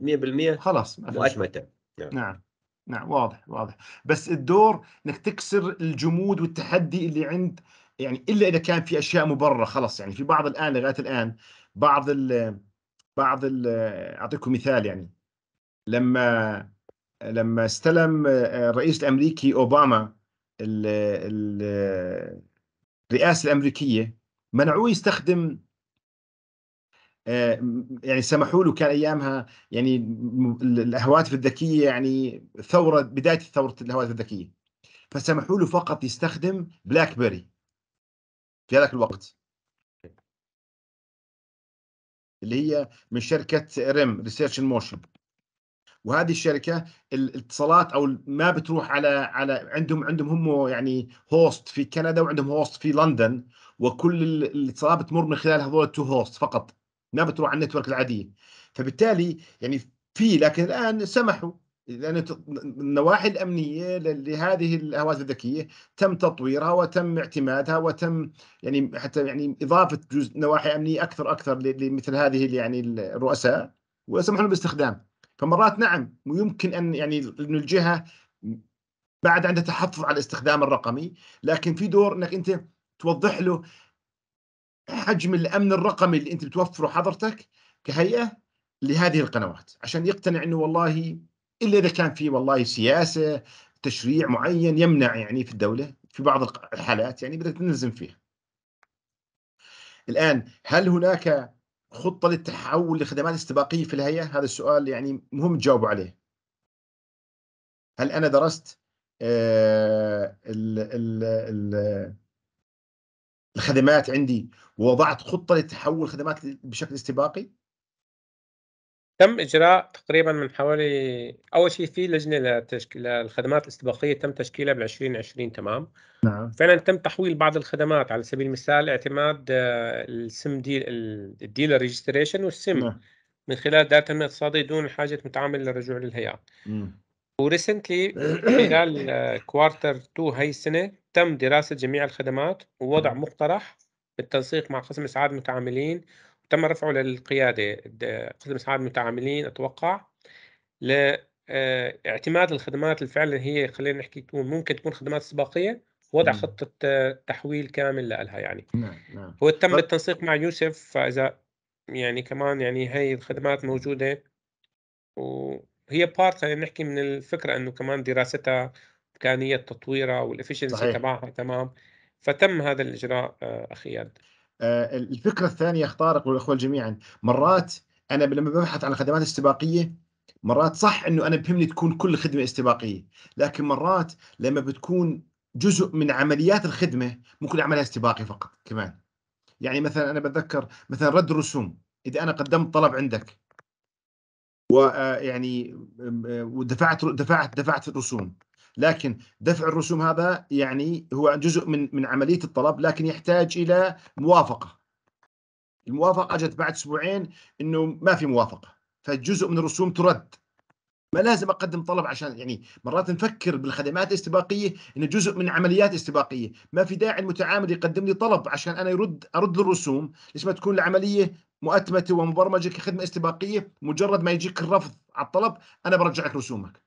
100% خلاص واشمته نعم. نعم نعم واضح واضح بس الدور انك تكسر الجمود والتحدي اللي عند يعني الا اذا كان في اشياء مبرره خلاص يعني في بعض الان لغايه الان بعض ال بعض ال اعطيكم مثال يعني لما لما استلم الرئيس الامريكي اوباما الرئاسه الامريكيه منعوه يستخدم آه، يعني سمحوا له كان ايامها يعني الهواتف الذكيه يعني ثوره بدايه ثوره الهواتف الذكيه فسمحوا له فقط يستخدم بلاك بيري في هذاك الوقت اللي هي من شركه ريم ريسيرش ان موشن وهذه الشركه الاتصالات او ما بتروح على على عندهم عندهم هم يعني هوست في كندا وعندهم هوست في لندن وكل الاتصالات بتمر من خلال هذول التو هوست فقط ما بتروح على النتورك العاديه فبالتالي يعني في لكن الان سمحوا لان النواحي الامنيه لهذه الهواتف الذكيه تم تطويرها وتم اعتمادها وتم يعني حتى يعني اضافه جزء نواحي امنيه اكثر اكثر لمثل هذه يعني الرؤساء وسمحوا لهم باستخدام فمرات نعم ويمكن ان يعني ان الجهه بعد عندها تحفظ على الاستخدام الرقمي لكن في دور انك انت توضح له حجم الامن الرقمي اللي انت بتوفره حضرتك كهيئه لهذه القنوات عشان يقتنع انه والله الا اذا كان في والله سياسه تشريع معين يمنع يعني في الدوله في بعض الحالات يعني بدك تنزم فيها. الان هل هناك خطه للتحول لخدمات استباقيه في الهيئه؟ هذا السؤال يعني مهم تجاوبوا عليه. هل انا درست آه ال ال ال الخدمات عندي ووضعت خطه لتحول خدمات بشكل استباقي؟ تم اجراء تقريبا من حوالي اول شيء في لجنه لتشكيل للخدمات الاستباقيه تم تشكيلها بال 2020 تمام نعم فعلا تم تحويل بعض الخدمات على سبيل المثال اعتماد آه، السم ديل الديلر ريجستريشن والسم نعم. من خلال داتا التنميه دون حاجه متعامل للرجوع للهيئه وريسنتلي خلال كوارتر آه، 2 هاي السنه تم دراسة جميع الخدمات ووضع مقترح بالتنسيق مع قسم إسعاد المتعاملين تم رفعه للقيادة قسم إسعاد المتعاملين أتوقع لاعتماد آه، الخدمات اللي فعلا هي خلينا نحكي تكون ممكن تكون خدمات سباقية وضع خطة آه، تحويل كامل لها يعني نعم نعم هو تم بالتنسيق مع يوسف فإذا يعني كمان يعني هي الخدمات موجودة وهي بارت خلينا نحكي من الفكرة إنه كمان دراستها امكانيه تطويرها والافشنسي تبعها تمام فتم هذا الاجراء آه، اخي ياد آه، الفكره الثانيه اخ طارق والاخوه جميعا مرات انا لما ببحث عن الخدمات الاستباقيه مرات صح انه انا بهمني تكون كل خدمه استباقيه لكن مرات لما بتكون جزء من عمليات الخدمه ممكن اعملها استباقي فقط كمان يعني مثلا انا بتذكر مثلا رد الرسوم اذا انا قدمت طلب عندك ويعني آه، ودفعت دفعت دفعت الرسوم لكن دفع الرسوم هذا يعني هو جزء من من عمليه الطلب لكن يحتاج الى موافقه الموافقه اجت بعد اسبوعين انه ما في موافقه فجزء من الرسوم ترد ما لازم اقدم طلب عشان يعني مرات نفكر بالخدمات الاستباقيه انه جزء من عمليات استباقيه، ما في داعي المتعامل يقدم لي طلب عشان انا يرد ارد الرسوم، ليش ما تكون العمليه مؤتمته ومبرمجه كخدمه استباقيه مجرد ما يجيك الرفض على الطلب انا برجع لك رسومك.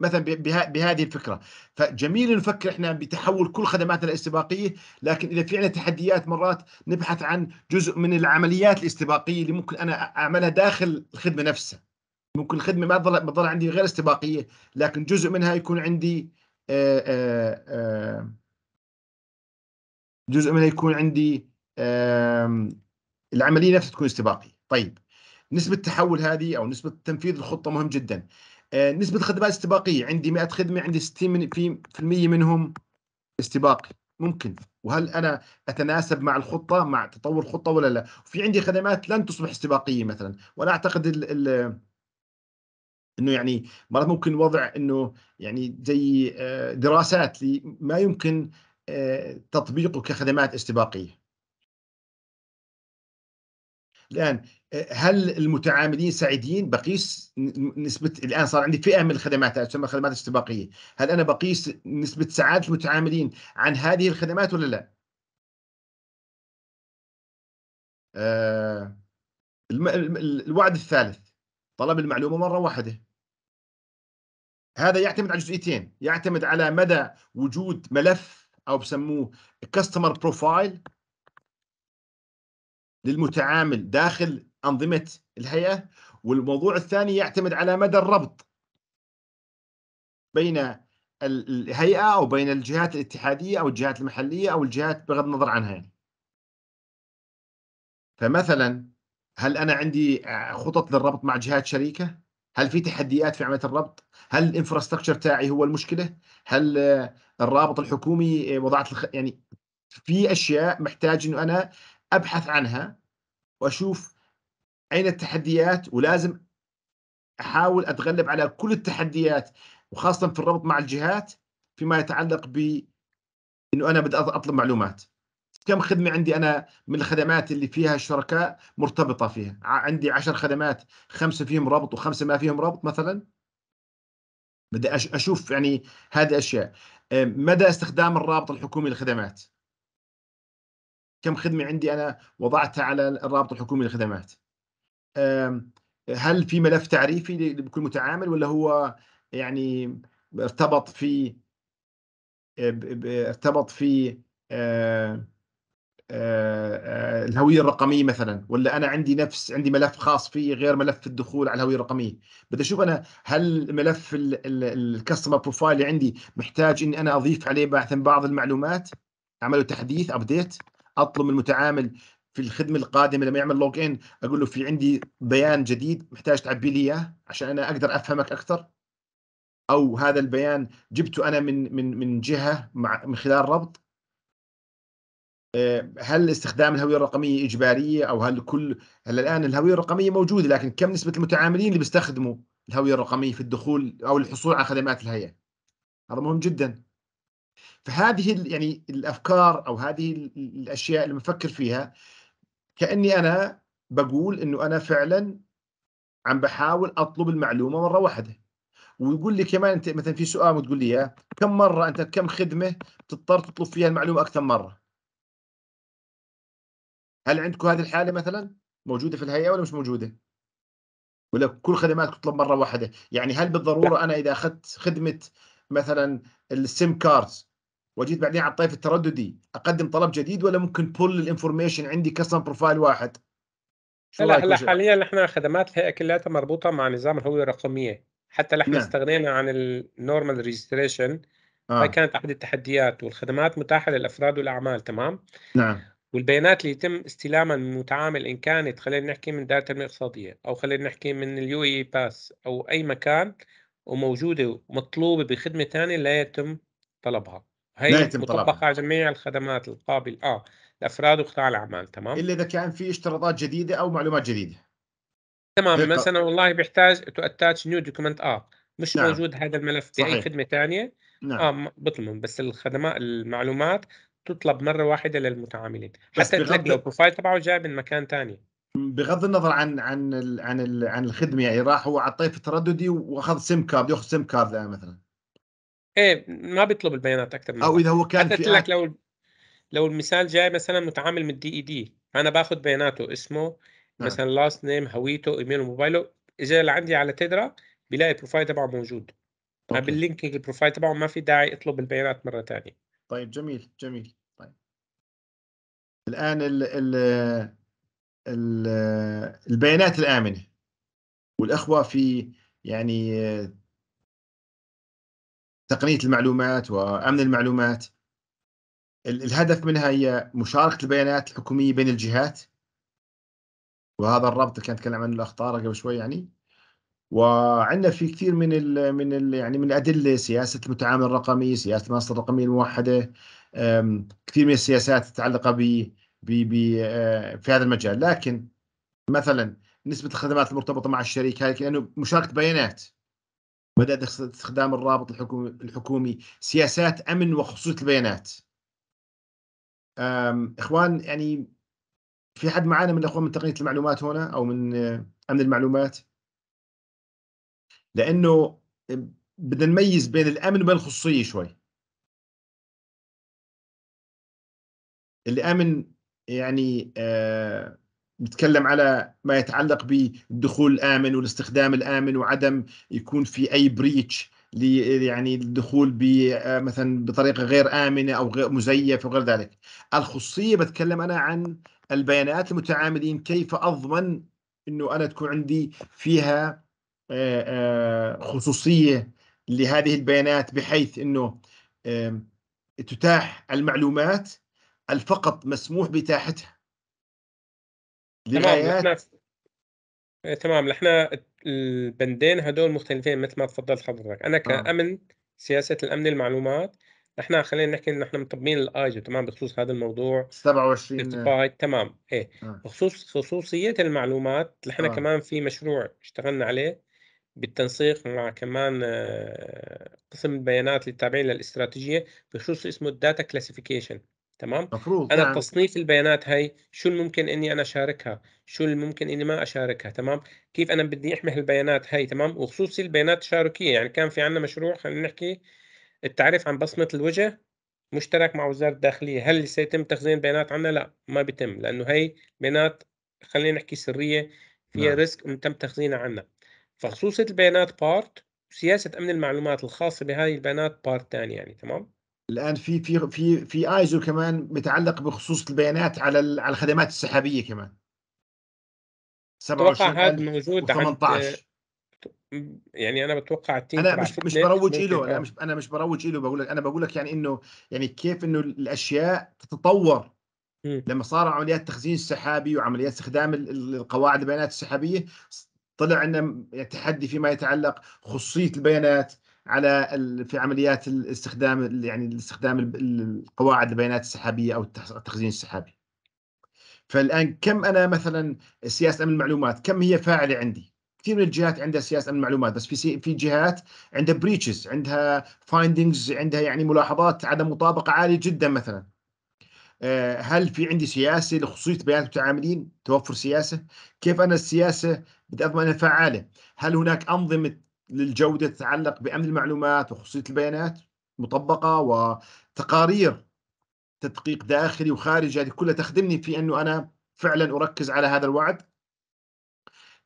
مثلا بها بهذه الفكره فجميل نفكر احنا بتحول كل خدماتنا الاستباقيه لكن اذا في عندنا تحديات مرات نبحث عن جزء من العمليات الاستباقيه اللي ممكن انا اعملها داخل الخدمه نفسها ممكن الخدمه ما تظل تظل عندي غير استباقيه لكن جزء منها يكون عندي جزء منها يكون عندي آمم، العمليه نفسها تكون استباقيه طيب نسبه التحول هذه او نسبه تنفيذ الخطه مهم جدا آه، نسبه الخدمات استباقية عندي 100 خدمه عندي 60% من في المية منهم استباقي ممكن وهل انا اتناسب مع الخطه مع تطور الخطه ولا لا في عندي خدمات لن تصبح استباقيه مثلا وانا اعتقد ال ال انه يعني مرات ممكن وضع انه يعني زي آه، دراسات ما يمكن آه، تطبيقه كخدمات استباقيه الان هل المتعاملين سعيدين بقيس نسبه الان صار عندي فئه من الخدمات تسمى الخدمات الاستباقيه هل انا بقيس نسبه سعاده المتعاملين عن هذه الخدمات ولا لا آه الوعد الثالث طلب المعلومه مره واحده هذا يعتمد على جزئيتين يعتمد على مدى وجود ملف او بسموه كاستمر بروفايل للمتعامل داخل أنظمة الهيئة والموضوع الثاني يعتمد على مدى الربط بين الهيئة أو بين الجهات الاتحادية أو الجهات المحلية أو الجهات بغض النظر عنها يعني. فمثلا هل أنا عندي خطط للربط مع جهات شريكة؟ هل في تحديات في عملية الربط؟ هل الانفراستراكشر تاعي هو المشكلة؟ هل الرابط الحكومي وضعت يعني في اشياء محتاج انه انا ابحث عنها واشوف اين التحديات ولازم احاول اتغلب على كل التحديات وخاصه في الربط مع الجهات فيما يتعلق ب انه انا بدي اطلب معلومات كم خدمه عندي انا من الخدمات اللي فيها الشركاء مرتبطه فيها عندي عشر خدمات خمسه فيهم ربط وخمسه ما فيهم ربط مثلا بدي اشوف يعني هذه الاشياء مدى استخدام الرابط الحكومي للخدمات كم خدمه عندي انا وضعتها على الرابط الحكومي للخدمات هل في ملف تعريفي لكل متعامل ولا هو يعني ارتبط في ارتبط في الهويه الرقميه مثلا ولا انا عندي نفس عندي ملف خاص فيه غير ملف الدخول على الهويه الرقميه بدي اشوف انا هل ملف الكاستمر بروفايل اللي عندي محتاج اني انا اضيف عليه مثلا بعض المعلومات اعمل له تحديث ابديت اطلب من المتعامل في الخدمه القادمه لما يعمل لوج ان اقول له في عندي بيان جديد محتاج تعبي لي اياه عشان انا اقدر افهمك اكثر او هذا البيان جبته انا من من من جهه مع من خلال ربط آه، هل استخدام الهويه الرقميه اجباريه او هل كل هل الان الهويه الرقميه موجوده لكن كم نسبه المتعاملين اللي بيستخدموا الهويه الرقميه في الدخول او الحصول على خدمات الهيئه؟ هذا مهم جدا فهذه يعني الافكار او هذه الاشياء اللي بفكر فيها كاني انا بقول انه انا فعلا عم بحاول اطلب المعلومه مره واحده ويقول لي كمان انت مثلا في سؤال وتقول لي اياه كم مره انت كم خدمه تضطر تطلب فيها المعلومه اكثر مره هل عندكم هذه الحاله مثلا موجوده في الهيئه ولا مش موجوده ولا كل خدماتك تطلب مره واحده يعني هل بالضروره انا اذا اخذت خدمه مثلا السيم كاردز واجيت بعدين على الطيف الترددي اقدم طلب جديد ولا ممكن بول الانفورميشن عندي كاستمر بروفايل واحد؟ لا هلا حاليا نحن خدمات الهيئه كلياتها مربوطه مع نظام الهويه الرقميه حتى نحن نعم. استغنينا عن النورمال ريجستريشن آه. هاي كانت احد التحديات والخدمات متاحه للافراد والاعمال تمام نعم والبيانات اللي يتم استلامها من متعامل ان كانت خلينا نحكي من دائره الاقتصاديه او خلينا نحكي من اليو اي باس او اي مكان وموجوده ومطلوبه بخدمه ثانيه لا يتم طلبها هي لا يتم مطبقه على جميع الخدمات القابل اه الافراد وقطاع الاعمال تمام الا اذا كان في اشتراطات جديده او معلومات جديده تمام مثلا والله بيحتاج تو اتاتش نيو دوكيمنت اه مش نعم. موجود هذا الملف باي اي خدمه ثانيه نعم. اه بطلب بس الخدمات المعلومات تطلب مره واحده للمتعاملين حتى تلاقي البروفايل تبعه جاي من مكان ثاني بغض النظر عن عن الـ عن الـ عن الخدمه يعني راح هو على الطيف الترددي واخذ سيم كارد ياخذ سيم كارد مثلا ايه ما بيطلب البيانات اكثر من او اذا هو كان في لك لو لو المثال جاي مثلا متعامل من الدي اي دي انا باخذ بياناته اسمه نعم. مثلا لاست نيم هويته ايميله موبايله اجى لعندي على تدرا بلاقي البروفايل تبعه موجود ما باللينكينج البروفايل تبعه ما في داعي اطلب البيانات مره ثانيه طيب جميل جميل طيب الان ال ال البيانات الآمنة والأخوة في يعني تقنية المعلومات وأمن المعلومات الهدف منها هي مشاركة البيانات الحكومية بين الجهات وهذا الربط اللي كان تكلم عنه الاخ طارق قبل شوي يعني وعندنا في كثير من الـ من الـ يعني من الادله سياسه المتعامل الرقمي، سياسه المنصه الرقميه الموحده، كثير من السياسات ب آه، في هذا المجال لكن مثلا نسبه الخدمات المرتبطه مع الشريك هاي لانه مشاركه بيانات مدى استخدام الرابط الحكومي, الحكومي سياسات امن وخصوصيه البيانات اخوان يعني في حد معانا من الاخوان من تقنيه المعلومات هنا او من آه، امن المعلومات لانه بدنا نميز بين الامن وبين الخصوصيه شوي الامن يعني آه، نتكلم على ما يتعلق بالدخول الامن والاستخدام الامن وعدم يكون في اي بريتش يعني الدخول آه، مثلا بطريقه غير امنه او غير مزيفه وغير ذلك. الخصوصيه بتكلم انا عن البيانات المتعاملين كيف اضمن انه انا تكون عندي فيها آه، خصوصيه لهذه البيانات بحيث انه تتاح المعلومات الفقط مسموح بتاحتها لغايات إيه، تمام احنا البندين هدول مختلفين مثل ما تفضلت حضرتك انا آه. كامن آه. سياسه الامن المعلومات نحن خلينا نحكي ان احنا مطبقين جي تمام بخصوص هذا الموضوع 27 آه. تمام ايه آه. بخصوص خصوصيه المعلومات نحن آه. كمان في مشروع اشتغلنا عليه بالتنسيق مع كمان آه، قسم البيانات اللي تابعين للاستراتيجيه بخصوص اسمه الداتا كلاسيفيكيشن تمام مفروض انا يعني. تصنيف البيانات هاي شو الممكن اني انا اشاركها شو الممكن اني ما اشاركها تمام كيف انا بدي احمي البيانات هاي تمام وخصوصي البيانات التشاركيه يعني كان في عندنا مشروع خلينا نحكي التعريف عن بصمه الوجه مشترك مع وزاره الداخليه هل سيتم تخزين بيانات عنا لا ما بيتم لانه هي بيانات خلينا نحكي سريه فيها نعم. ريسك ان تم تخزينها عنا فخصوصيه البيانات بارت وسياسه امن المعلومات الخاصه بهذه البيانات بارت ثاني يعني تمام الان في في في في ايزو كمان متعلق بخصوص البيانات على على الخدمات السحابيه كمان اتوقع هذا موجود 18 يعني انا بتوقع التيم انا مش مش بروج له انا مش انا مش بروج له بقول لك انا بقول لك يعني انه يعني كيف انه الاشياء تتطور لما صار عمليات تخزين السحابي وعمليات استخدام القواعد البيانات السحابيه طلع عندنا يعني تحدي فيما يتعلق خصوصيه البيانات على في عمليات الاستخدام يعني استخدام القواعد البيانات السحابيه او التخزين السحابي فالان كم انا مثلا سياسه امن المعلومات كم هي فاعله عندي كثير من الجهات عندها سياسه امن المعلومات بس في في جهات عندها بريتشز عندها فايندنجز عندها يعني ملاحظات عدم مطابقه عاليه جدا مثلا آه، هل في عندي سياسه لخصوصيه بيانات المتعاملين؟ توفر سياسه؟ كيف انا السياسه بدي اضمن انها فعاله؟ هل هناك انظمه للجودة تتعلق بأمن المعلومات وخصوصية البيانات مطبقة وتقارير تدقيق داخلي وخارجي هذه كلها تخدمني في أنه أنا فعلا أركز على هذا الوعد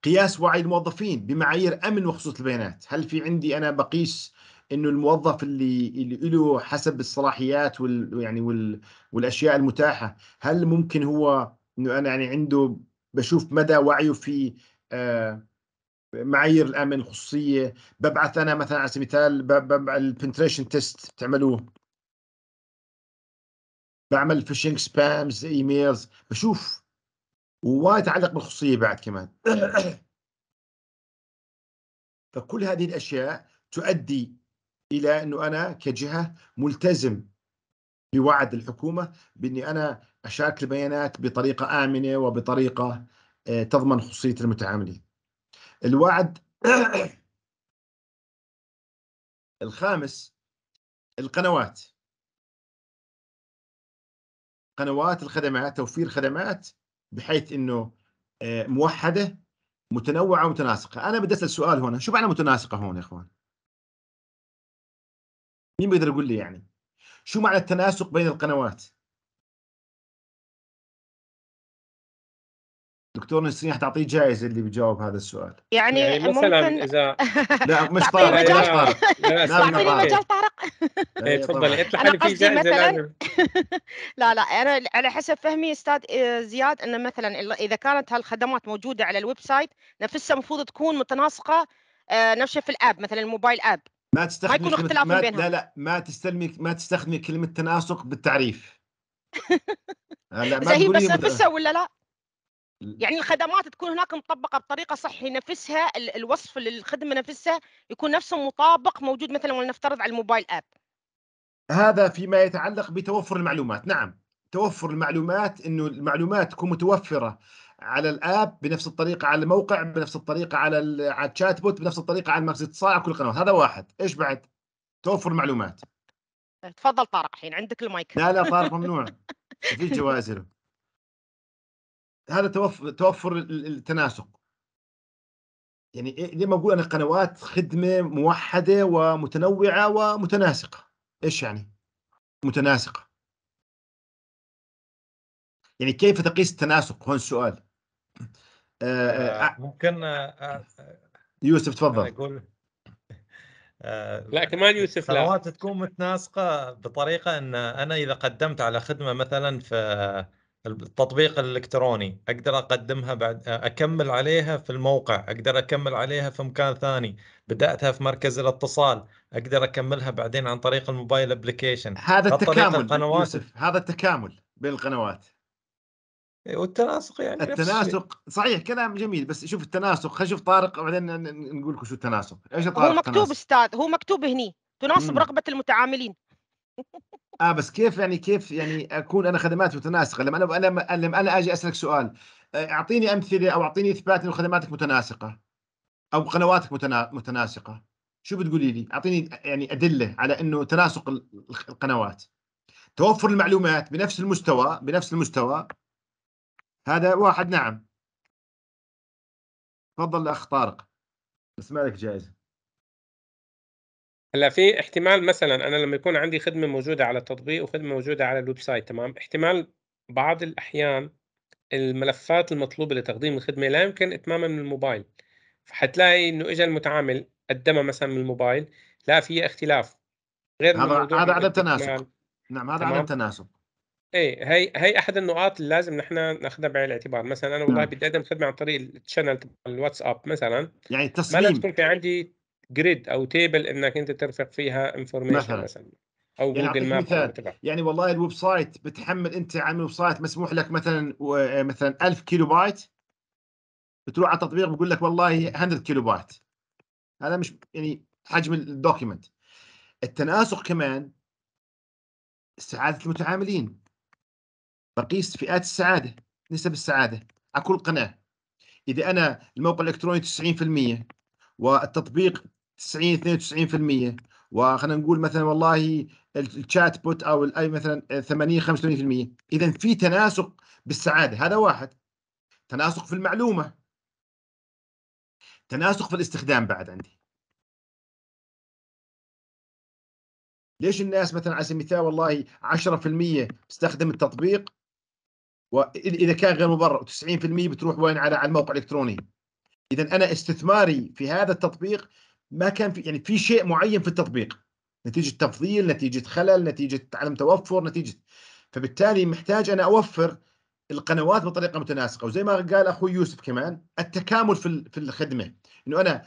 قياس وعي الموظفين بمعايير أمن وخصوصية البيانات هل في عندي أنا بقيس انه الموظف اللي اللي له حسب الصلاحيات وال يعني وال والاشياء المتاحه هل ممكن هو انه انا يعني عنده بشوف مدى وعيه في آه معايير الامن الخصوصيه ببعث انا مثلا على سبيل المثال البنتريشن تيست بتعملوه بعمل فيشنج سبامز ايميلز بشوف ووايد يتعلق بالخصوصيه بعد كمان فكل هذه الاشياء تؤدي الى انه انا كجهه ملتزم بوعد الحكومه باني انا اشارك البيانات بطريقه امنه وبطريقه آه، تضمن خصوصيه المتعاملين الوعد الخامس القنوات قنوات الخدمات توفير خدمات بحيث انه آه، موحده متنوعه ومتناسقه انا بدي اسال سؤال هنا شو معنى متناسقه هون يا اخوان مين بيقدر يقول لي يعني شو معنى التناسق بين القنوات دكتور نسرين تعطيه جائزه اللي بيجاوب هذا السؤال يعني, يعني مثلا ممكن... اذا لا مش طارق لا مش طارق اعطيني مجال طارق إيه، تفضل انا قصدي مثلا لا لا انا على حسب فهمي استاذ آه، زياد انه مثلا اذا كانت هالخدمات موجوده على الويب سايت نفسها المفروض تكون متناسقه آه، نفسها في الاب مثلا الموبايل اب ما تستخدمي ما يكون اختلاف بينهم لا لا ما تستلمي ما تستخدمي كلمه تناسق بالتعريف هلا ما هي بس نفسها ولا لا؟ يعني الخدمات تكون هناك مطبقه بطريقه صحي نفسها الوصف للخدمه نفسها يكون نفسه مطابق موجود مثلا ولنفترض على الموبايل اب هذا فيما يتعلق بتوفر المعلومات نعم توفر المعلومات انه المعلومات تكون متوفره على الاب بنفس الطريقه على الموقع بنفس الطريقه على على الشات بوت بنفس الطريقه على مركز اتصال على كل القنوات هذا واحد ايش بعد توفر المعلومات تفضل طارق الحين عندك المايك لا لا طارق ممنوع في جوائز هذا توفر توفر التناسق يعني إيه، زي ما اقول انا قنوات خدمه موحده ومتنوعه ومتناسقه ايش يعني متناسقه يعني كيف تقيس التناسق هون السؤال آه، آه، آه، ممكن يوسف تفضل أقول... لكن لا كمان يوسف لا تكون متناسقه بطريقه ان انا اذا قدمت على خدمه مثلا في التطبيق الالكتروني اقدر اقدمها بعد اكمل عليها في الموقع اقدر اكمل عليها في مكان ثاني بداتها في مركز الاتصال اقدر اكملها بعدين عن طريق الموبايل ابلكيشن هذا التكامل القنوات. يوسف هذا التكامل بين القنوات إيه، والتناسق يعني التناسق صحيح كلام جميل بس شوف التناسق خلينا نشوف طارق وبعدين نقول لكم شو التناسق ايش طارق هو مكتوب استاذ هو مكتوب هني تناسب مم. رغبه المتعاملين اه بس كيف يعني كيف يعني اكون انا خدمات متناسقه لما انا لما, انا اجي اسالك سؤال آه، اعطيني امثله او اعطيني اثبات انه خدماتك متناسقه او قنواتك متناسقه شو بتقولي لي؟ اعطيني يعني ادله على انه تناسق القنوات توفر المعلومات بنفس المستوى بنفس المستوى هذا واحد نعم تفضل الاخ طارق بس لك جائزه هلا في احتمال مثلا انا لما يكون عندي خدمه موجوده على التطبيق وخدمه موجوده على الويب سايت تمام احتمال بعض الاحيان الملفات المطلوبه لتقديم الخدمه لا يمكن اتمامها من الموبايل فحتلاقي انه اجى المتعامل قدمها مثلا من الموبايل لا في اختلاف غير هذا هذا عدم تناسق نعم هذا عدم تناسق ايه هي هي احد النقاط اللي لازم نحن ناخذها بعين الاعتبار مثلا انا والله نعم. بدي اقدم خدمه عن طريق التشانل تبع الواتساب مثلا يعني التسليم ما تكون في عندي جريد او تيبل انك انت ترفع فيها انفورميشن مثلا, مثلا. او يعني جوجل ماب يعني والله الويب سايت بتحمل انت عن الويب سايت مسموح لك مثلا آه، مثلا 1000 كيلو بايت بتروح على التطبيق بيقول لك والله 100 كيلو بايت هذا مش يعني حجم الدوكيمنت التناسق كمان سعاده المتعاملين بقيس فئات السعاده نسب السعاده على كل قناه اذا انا الموقع الالكتروني 90% والتطبيق 90 92% وخلينا نقول مثلا والله الشات بوت او الاي مثلا 80 85% اذا في تناسق بالسعاده هذا واحد تناسق في المعلومه تناسق في الاستخدام بعد عندي ليش الناس مثلا على سبيل المثال والله 10% تستخدم التطبيق واذا كان غير مبرر 90% بتروح وين على على الموقع الالكتروني اذا انا استثماري في هذا التطبيق ما كان في يعني في شيء معين في التطبيق نتيجه تفضيل نتيجه خلل نتيجه عدم توفر نتيجه فبالتالي محتاج انا اوفر القنوات بطريقه متناسقه وزي ما قال اخوي يوسف كمان التكامل في في الخدمه انه انا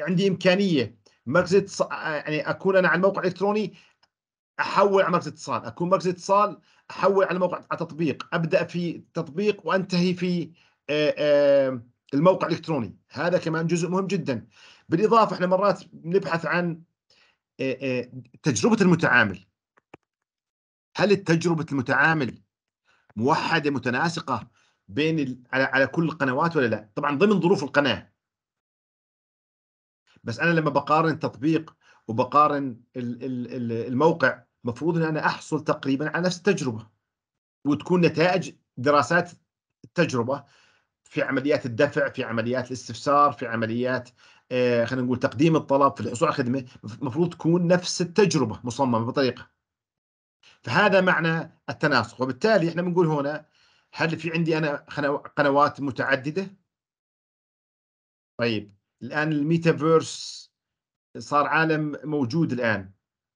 عندي امكانيه مركز يعني اكون انا على الموقع الالكتروني احول على مركز اتصال اكون مركز اتصال احول على موقع على تطبيق ابدا في تطبيق وانتهي في آه، آه، الموقع الالكتروني هذا كمان جزء مهم جدا بالاضافه احنا مرات نبحث عن تجربه المتعامل هل تجربه المتعامل موحده متناسقه بين على على كل القنوات ولا لا طبعا ضمن ظروف القناه بس انا لما بقارن التطبيق وبقارن الموقع المفروض ان انا احصل تقريبا على نفس التجربه وتكون نتائج دراسات التجربه في عمليات الدفع في عمليات الاستفسار في عمليات آه، خلينا نقول تقديم الطلب في الحصول على الخدمه المفروض تكون نفس التجربه مصممه بطريقه فهذا معنى التناسق وبالتالي احنا بنقول هنا هل في عندي انا قنوات متعدده طيب الان الميتافيرس صار عالم موجود الان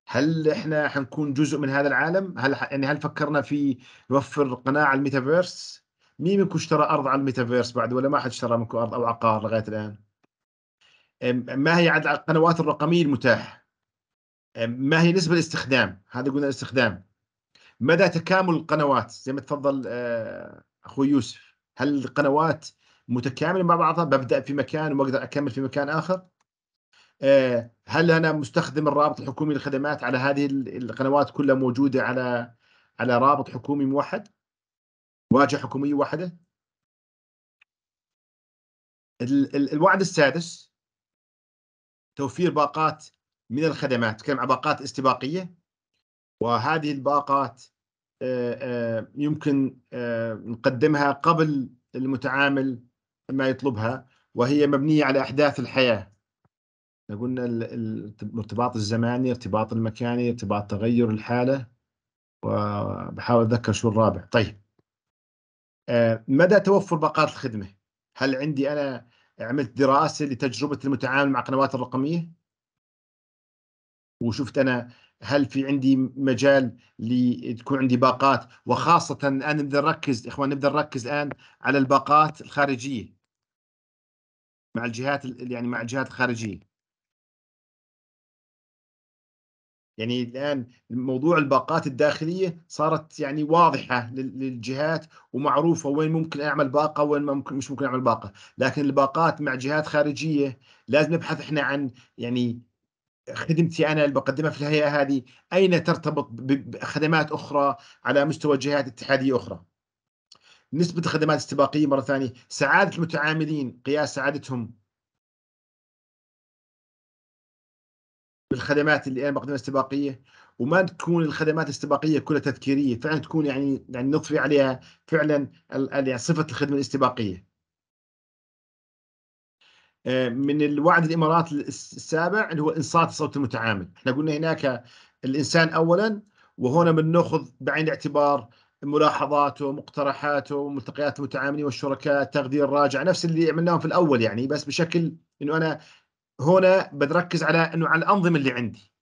هل احنا حنكون جزء من هذا العالم هل يعني هل فكرنا في نوفر قناه على الميتافيرس مين منكم اشترى ارض على الميتافيرس بعد ولا ما حد اشترى منكم ارض او عقار لغايه الان ما هي عدد القنوات الرقمية المتاح ما هي نسبة الاستخدام هذا قلنا الاستخدام مدى تكامل القنوات زي ما تفضل آه، أخوي يوسف هل القنوات متكاملة مع بعضها ببدأ في مكان وأقدر أكمل في مكان آخر آه، هل أنا مستخدم الرابط الحكومي للخدمات على هذه القنوات كلها موجودة على على رابط حكومي موحد واجهة حكومية واحدة الوعد السادس توفير باقات من الخدمات تكلم عن باقات استباقية وهذه الباقات آه، آه، يمكن آه، نقدمها قبل المتعامل ما يطلبها وهي مبنية على أحداث الحياة قلنا الارتباط الزماني ارتباط المكاني ارتباط تغير الحالة وبحاول أتذكر شو الرابع طيب مدى توفر باقات الخدمة هل عندي أنا عملت دراسه لتجربه المتعامل مع قنوات الرقميه وشفت انا هل في عندي مجال لتكون عندي باقات وخاصه الان نبدا نركز اخوان نبدا نركز الان على الباقات الخارجيه مع الجهات يعني مع الجهات الخارجيه يعني الان موضوع الباقات الداخليه صارت يعني واضحه للجهات ومعروفه وين ممكن اعمل باقه وين ممكن مش ممكن اعمل باقه، لكن الباقات مع جهات خارجيه لازم نبحث احنا عن يعني خدمتي انا اللي بقدمها في الهيئه هذه اين ترتبط بخدمات اخرى على مستوى جهات اتحاديه اخرى. نسبه الخدمات الاستباقيه مره ثانيه، سعاده المتعاملين قياس سعادتهم بالخدمات اللي انا بقدمها استباقيه وما تكون الخدمات الاستباقيه كلها تذكيريه فعلا تكون يعني يعني نطفي عليها فعلا يعني صفه الخدمه الاستباقيه آه، من الوعد الامارات السابع اللي هو انصات صوت المتعامل احنا قلنا هناك الانسان اولا وهنا بناخذ بعين الاعتبار ملاحظاته مقترحاته ملتقيات المتعاملين والشركاء تقدير الراجع نفس اللي عملناهم في الاول يعني بس بشكل انه انا هنا بتركز على انه على الانظمه اللي عندي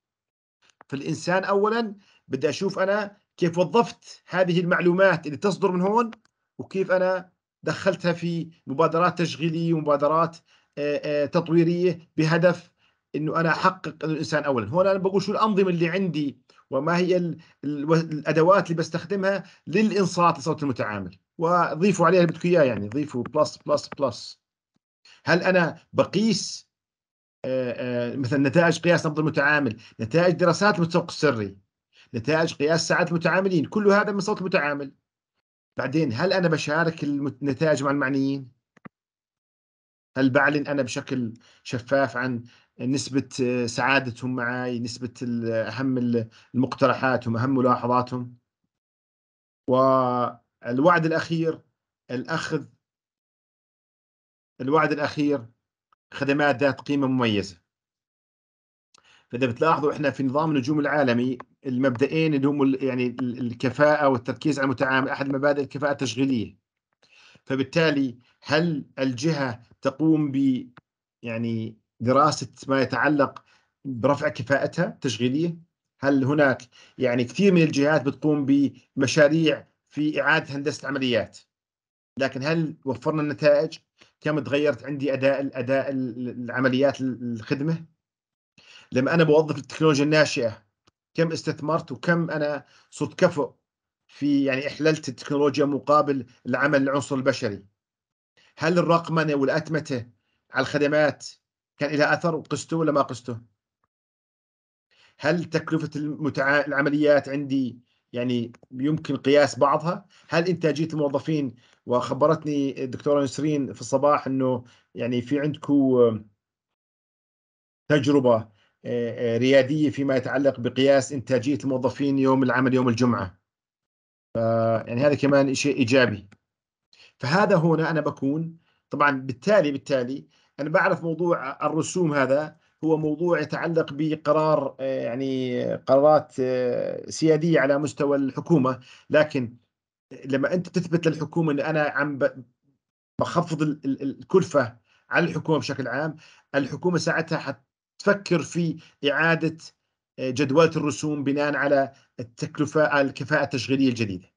فالانسان اولا بدي اشوف انا كيف وظفت هذه المعلومات اللي تصدر من هون وكيف انا دخلتها في مبادرات تشغيليه ومبادرات آه، آه، تطويريه بهدف انه انا احقق إن الانسان اولا هون انا بقول شو الانظمه اللي عندي وما هي الادوات اللي بستخدمها للانصات لصوت المتعامل وضيفوا عليها اللي بدكم اياه يعني ضيفوا بلس بلس بلس هل انا بقيس آه، آه، مثلا نتائج قياس نبض المتعامل نتائج دراسات المتسوق السري نتائج قياس ساعات المتعاملين كل هذا من صوت المتعامل بعدين هل انا بشارك النتائج مع المعنيين هل بعلن انا بشكل شفاف عن نسبة آه، سعادتهم معي نسبة أهم المقترحات وأهم ملاحظاتهم والوعد الأخير الأخذ الوعد الأخير خدمات ذات قيمة مميزة فاذا بتلاحظوا احنا في نظام النجوم العالمي المبدئين اللي هم يعني الكفاءه والتركيز على المتعامل احد مبادئ الكفاءه التشغيليه فبالتالي هل الجهه تقوم ب يعني دراسه ما يتعلق برفع كفاءتها التشغيليه هل هناك يعني كثير من الجهات بتقوم بمشاريع في اعاده هندسه العمليات لكن هل وفرنا النتائج كم تغيرت عندي اداء الاداء العمليات الخدمه لما انا بوظف التكنولوجيا الناشئه كم استثمرت وكم انا صرت كفؤ في يعني احللت التكنولوجيا مقابل العمل العنصر البشري هل الرقمنه والاتمته على الخدمات كان لها اثر وقسته ولا ما قسته هل تكلفه المتع... العمليات عندي يعني يمكن قياس بعضها هل إنتاجية الموظفين وخبرتني الدكتورة نسرين في الصباح أنه يعني في عندكم آه، تجربة آه، آه، ريادية فيما يتعلق بقياس إنتاجية الموظفين يوم العمل يوم الجمعة يعني هذا كمان شيء إيجابي فهذا هنا أنا بكون طبعا بالتالي بالتالي أنا بعرف موضوع الرسوم هذا هو موضوع يتعلق بقرار آه، يعني قرارات آه، سياديه على مستوى الحكومه لكن لما انت تثبت للحكومه ان انا عم بخفض الكلفه على الحكومه بشكل عام الحكومه ساعتها حتفكر في اعاده آه، جدولة الرسوم بناء على التكلفة الكفاءة التشغيلية الجديدة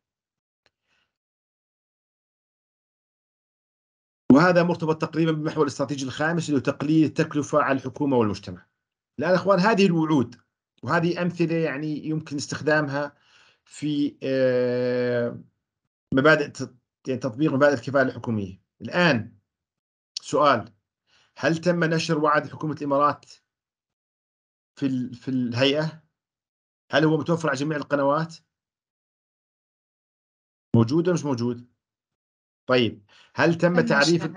وهذا مرتبط تقريبا بالمحور الاستراتيجي الخامس اللي هو تقليل التكلفه على الحكومه والمجتمع. لا يا اخوان هذه الوعود وهذه امثله يعني يمكن استخدامها في آه، مبادئ يعني تطبيق مبادئ الكفاءه الحكوميه. الان سؤال هل تم نشر وعد حكومه الامارات في في الهيئه؟ هل هو متوفر على جميع القنوات؟ موجود ولا مش موجود؟ طيب هل تم تعريف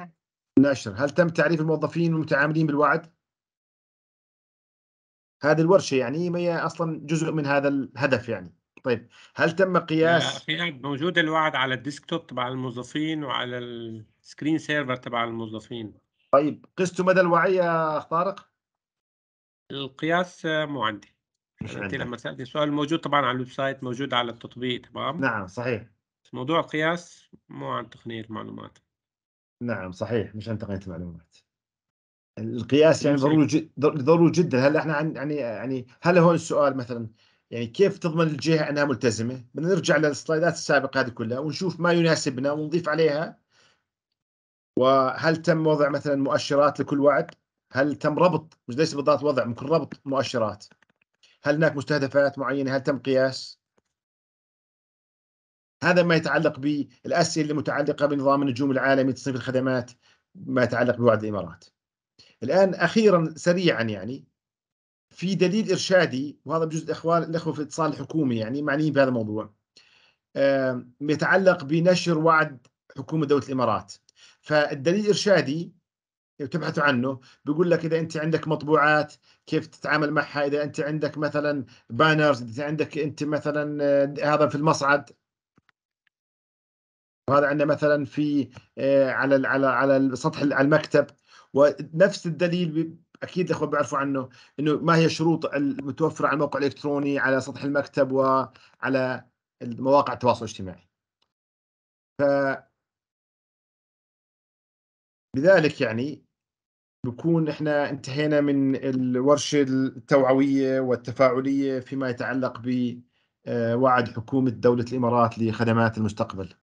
النشر هل تم تعريف الموظفين والمتعاملين بالوعد؟ هذه الورشه يعني ما هي اصلا جزء من هذا الهدف يعني طيب هل تم قياس في موجود الوعد على الديسكتوب تبع الموظفين وعلى السكرين سيرفر تبع الموظفين طيب قستوا مدى الوعي يا طارق؟ القياس مو عندي مش يعني انت لما سالتني سؤال موجود طبعا على الويب سايت موجود على التطبيق تمام نعم صحيح موضوع القياس مو عن تقنية المعلومات نعم صحيح مش عن تقنية المعلومات القياس يعني ضروري جد ضروري جدا هل احنا عن يعني يعني هل هون السؤال مثلا يعني كيف تضمن الجهه انها ملتزمه؟ بدنا نرجع للسلايدات السابقه هذه كلها ونشوف ما يناسبنا ونضيف عليها وهل تم وضع مثلا مؤشرات لكل وعد؟ هل تم ربط مش ليس بالضبط وضع ممكن ربط مؤشرات؟ هل هناك مستهدفات معينه؟ هل تم قياس؟ هذا ما يتعلق بالاسئله المتعلقه بنظام النجوم العالمي تصنيف الخدمات ما يتعلق بوعد الامارات. الان اخيرا سريعا يعني في دليل ارشادي وهذا بجوز الاخوان الاخوه في الاتصال الحكومي يعني معنيين بهذا الموضوع آه يتعلق بنشر وعد حكومه دوله الامارات فالدليل الارشادي تبحث عنه بيقول لك اذا انت عندك مطبوعات كيف تتعامل معها اذا انت عندك مثلا بانرز اذا عندك انت مثلا آه، هذا في المصعد وهذا عندنا مثلا في آه، على على على على المكتب ونفس الدليل اكيد الاخوه بيعرفوا عنه انه ما هي الشروط المتوفره على الموقع الالكتروني على سطح المكتب وعلى مواقع التواصل الاجتماعي ف لذلك يعني بكون احنا انتهينا من الورشه التوعويه والتفاعليه فيما يتعلق ب آه، وعد حكومه دوله الامارات لخدمات المستقبل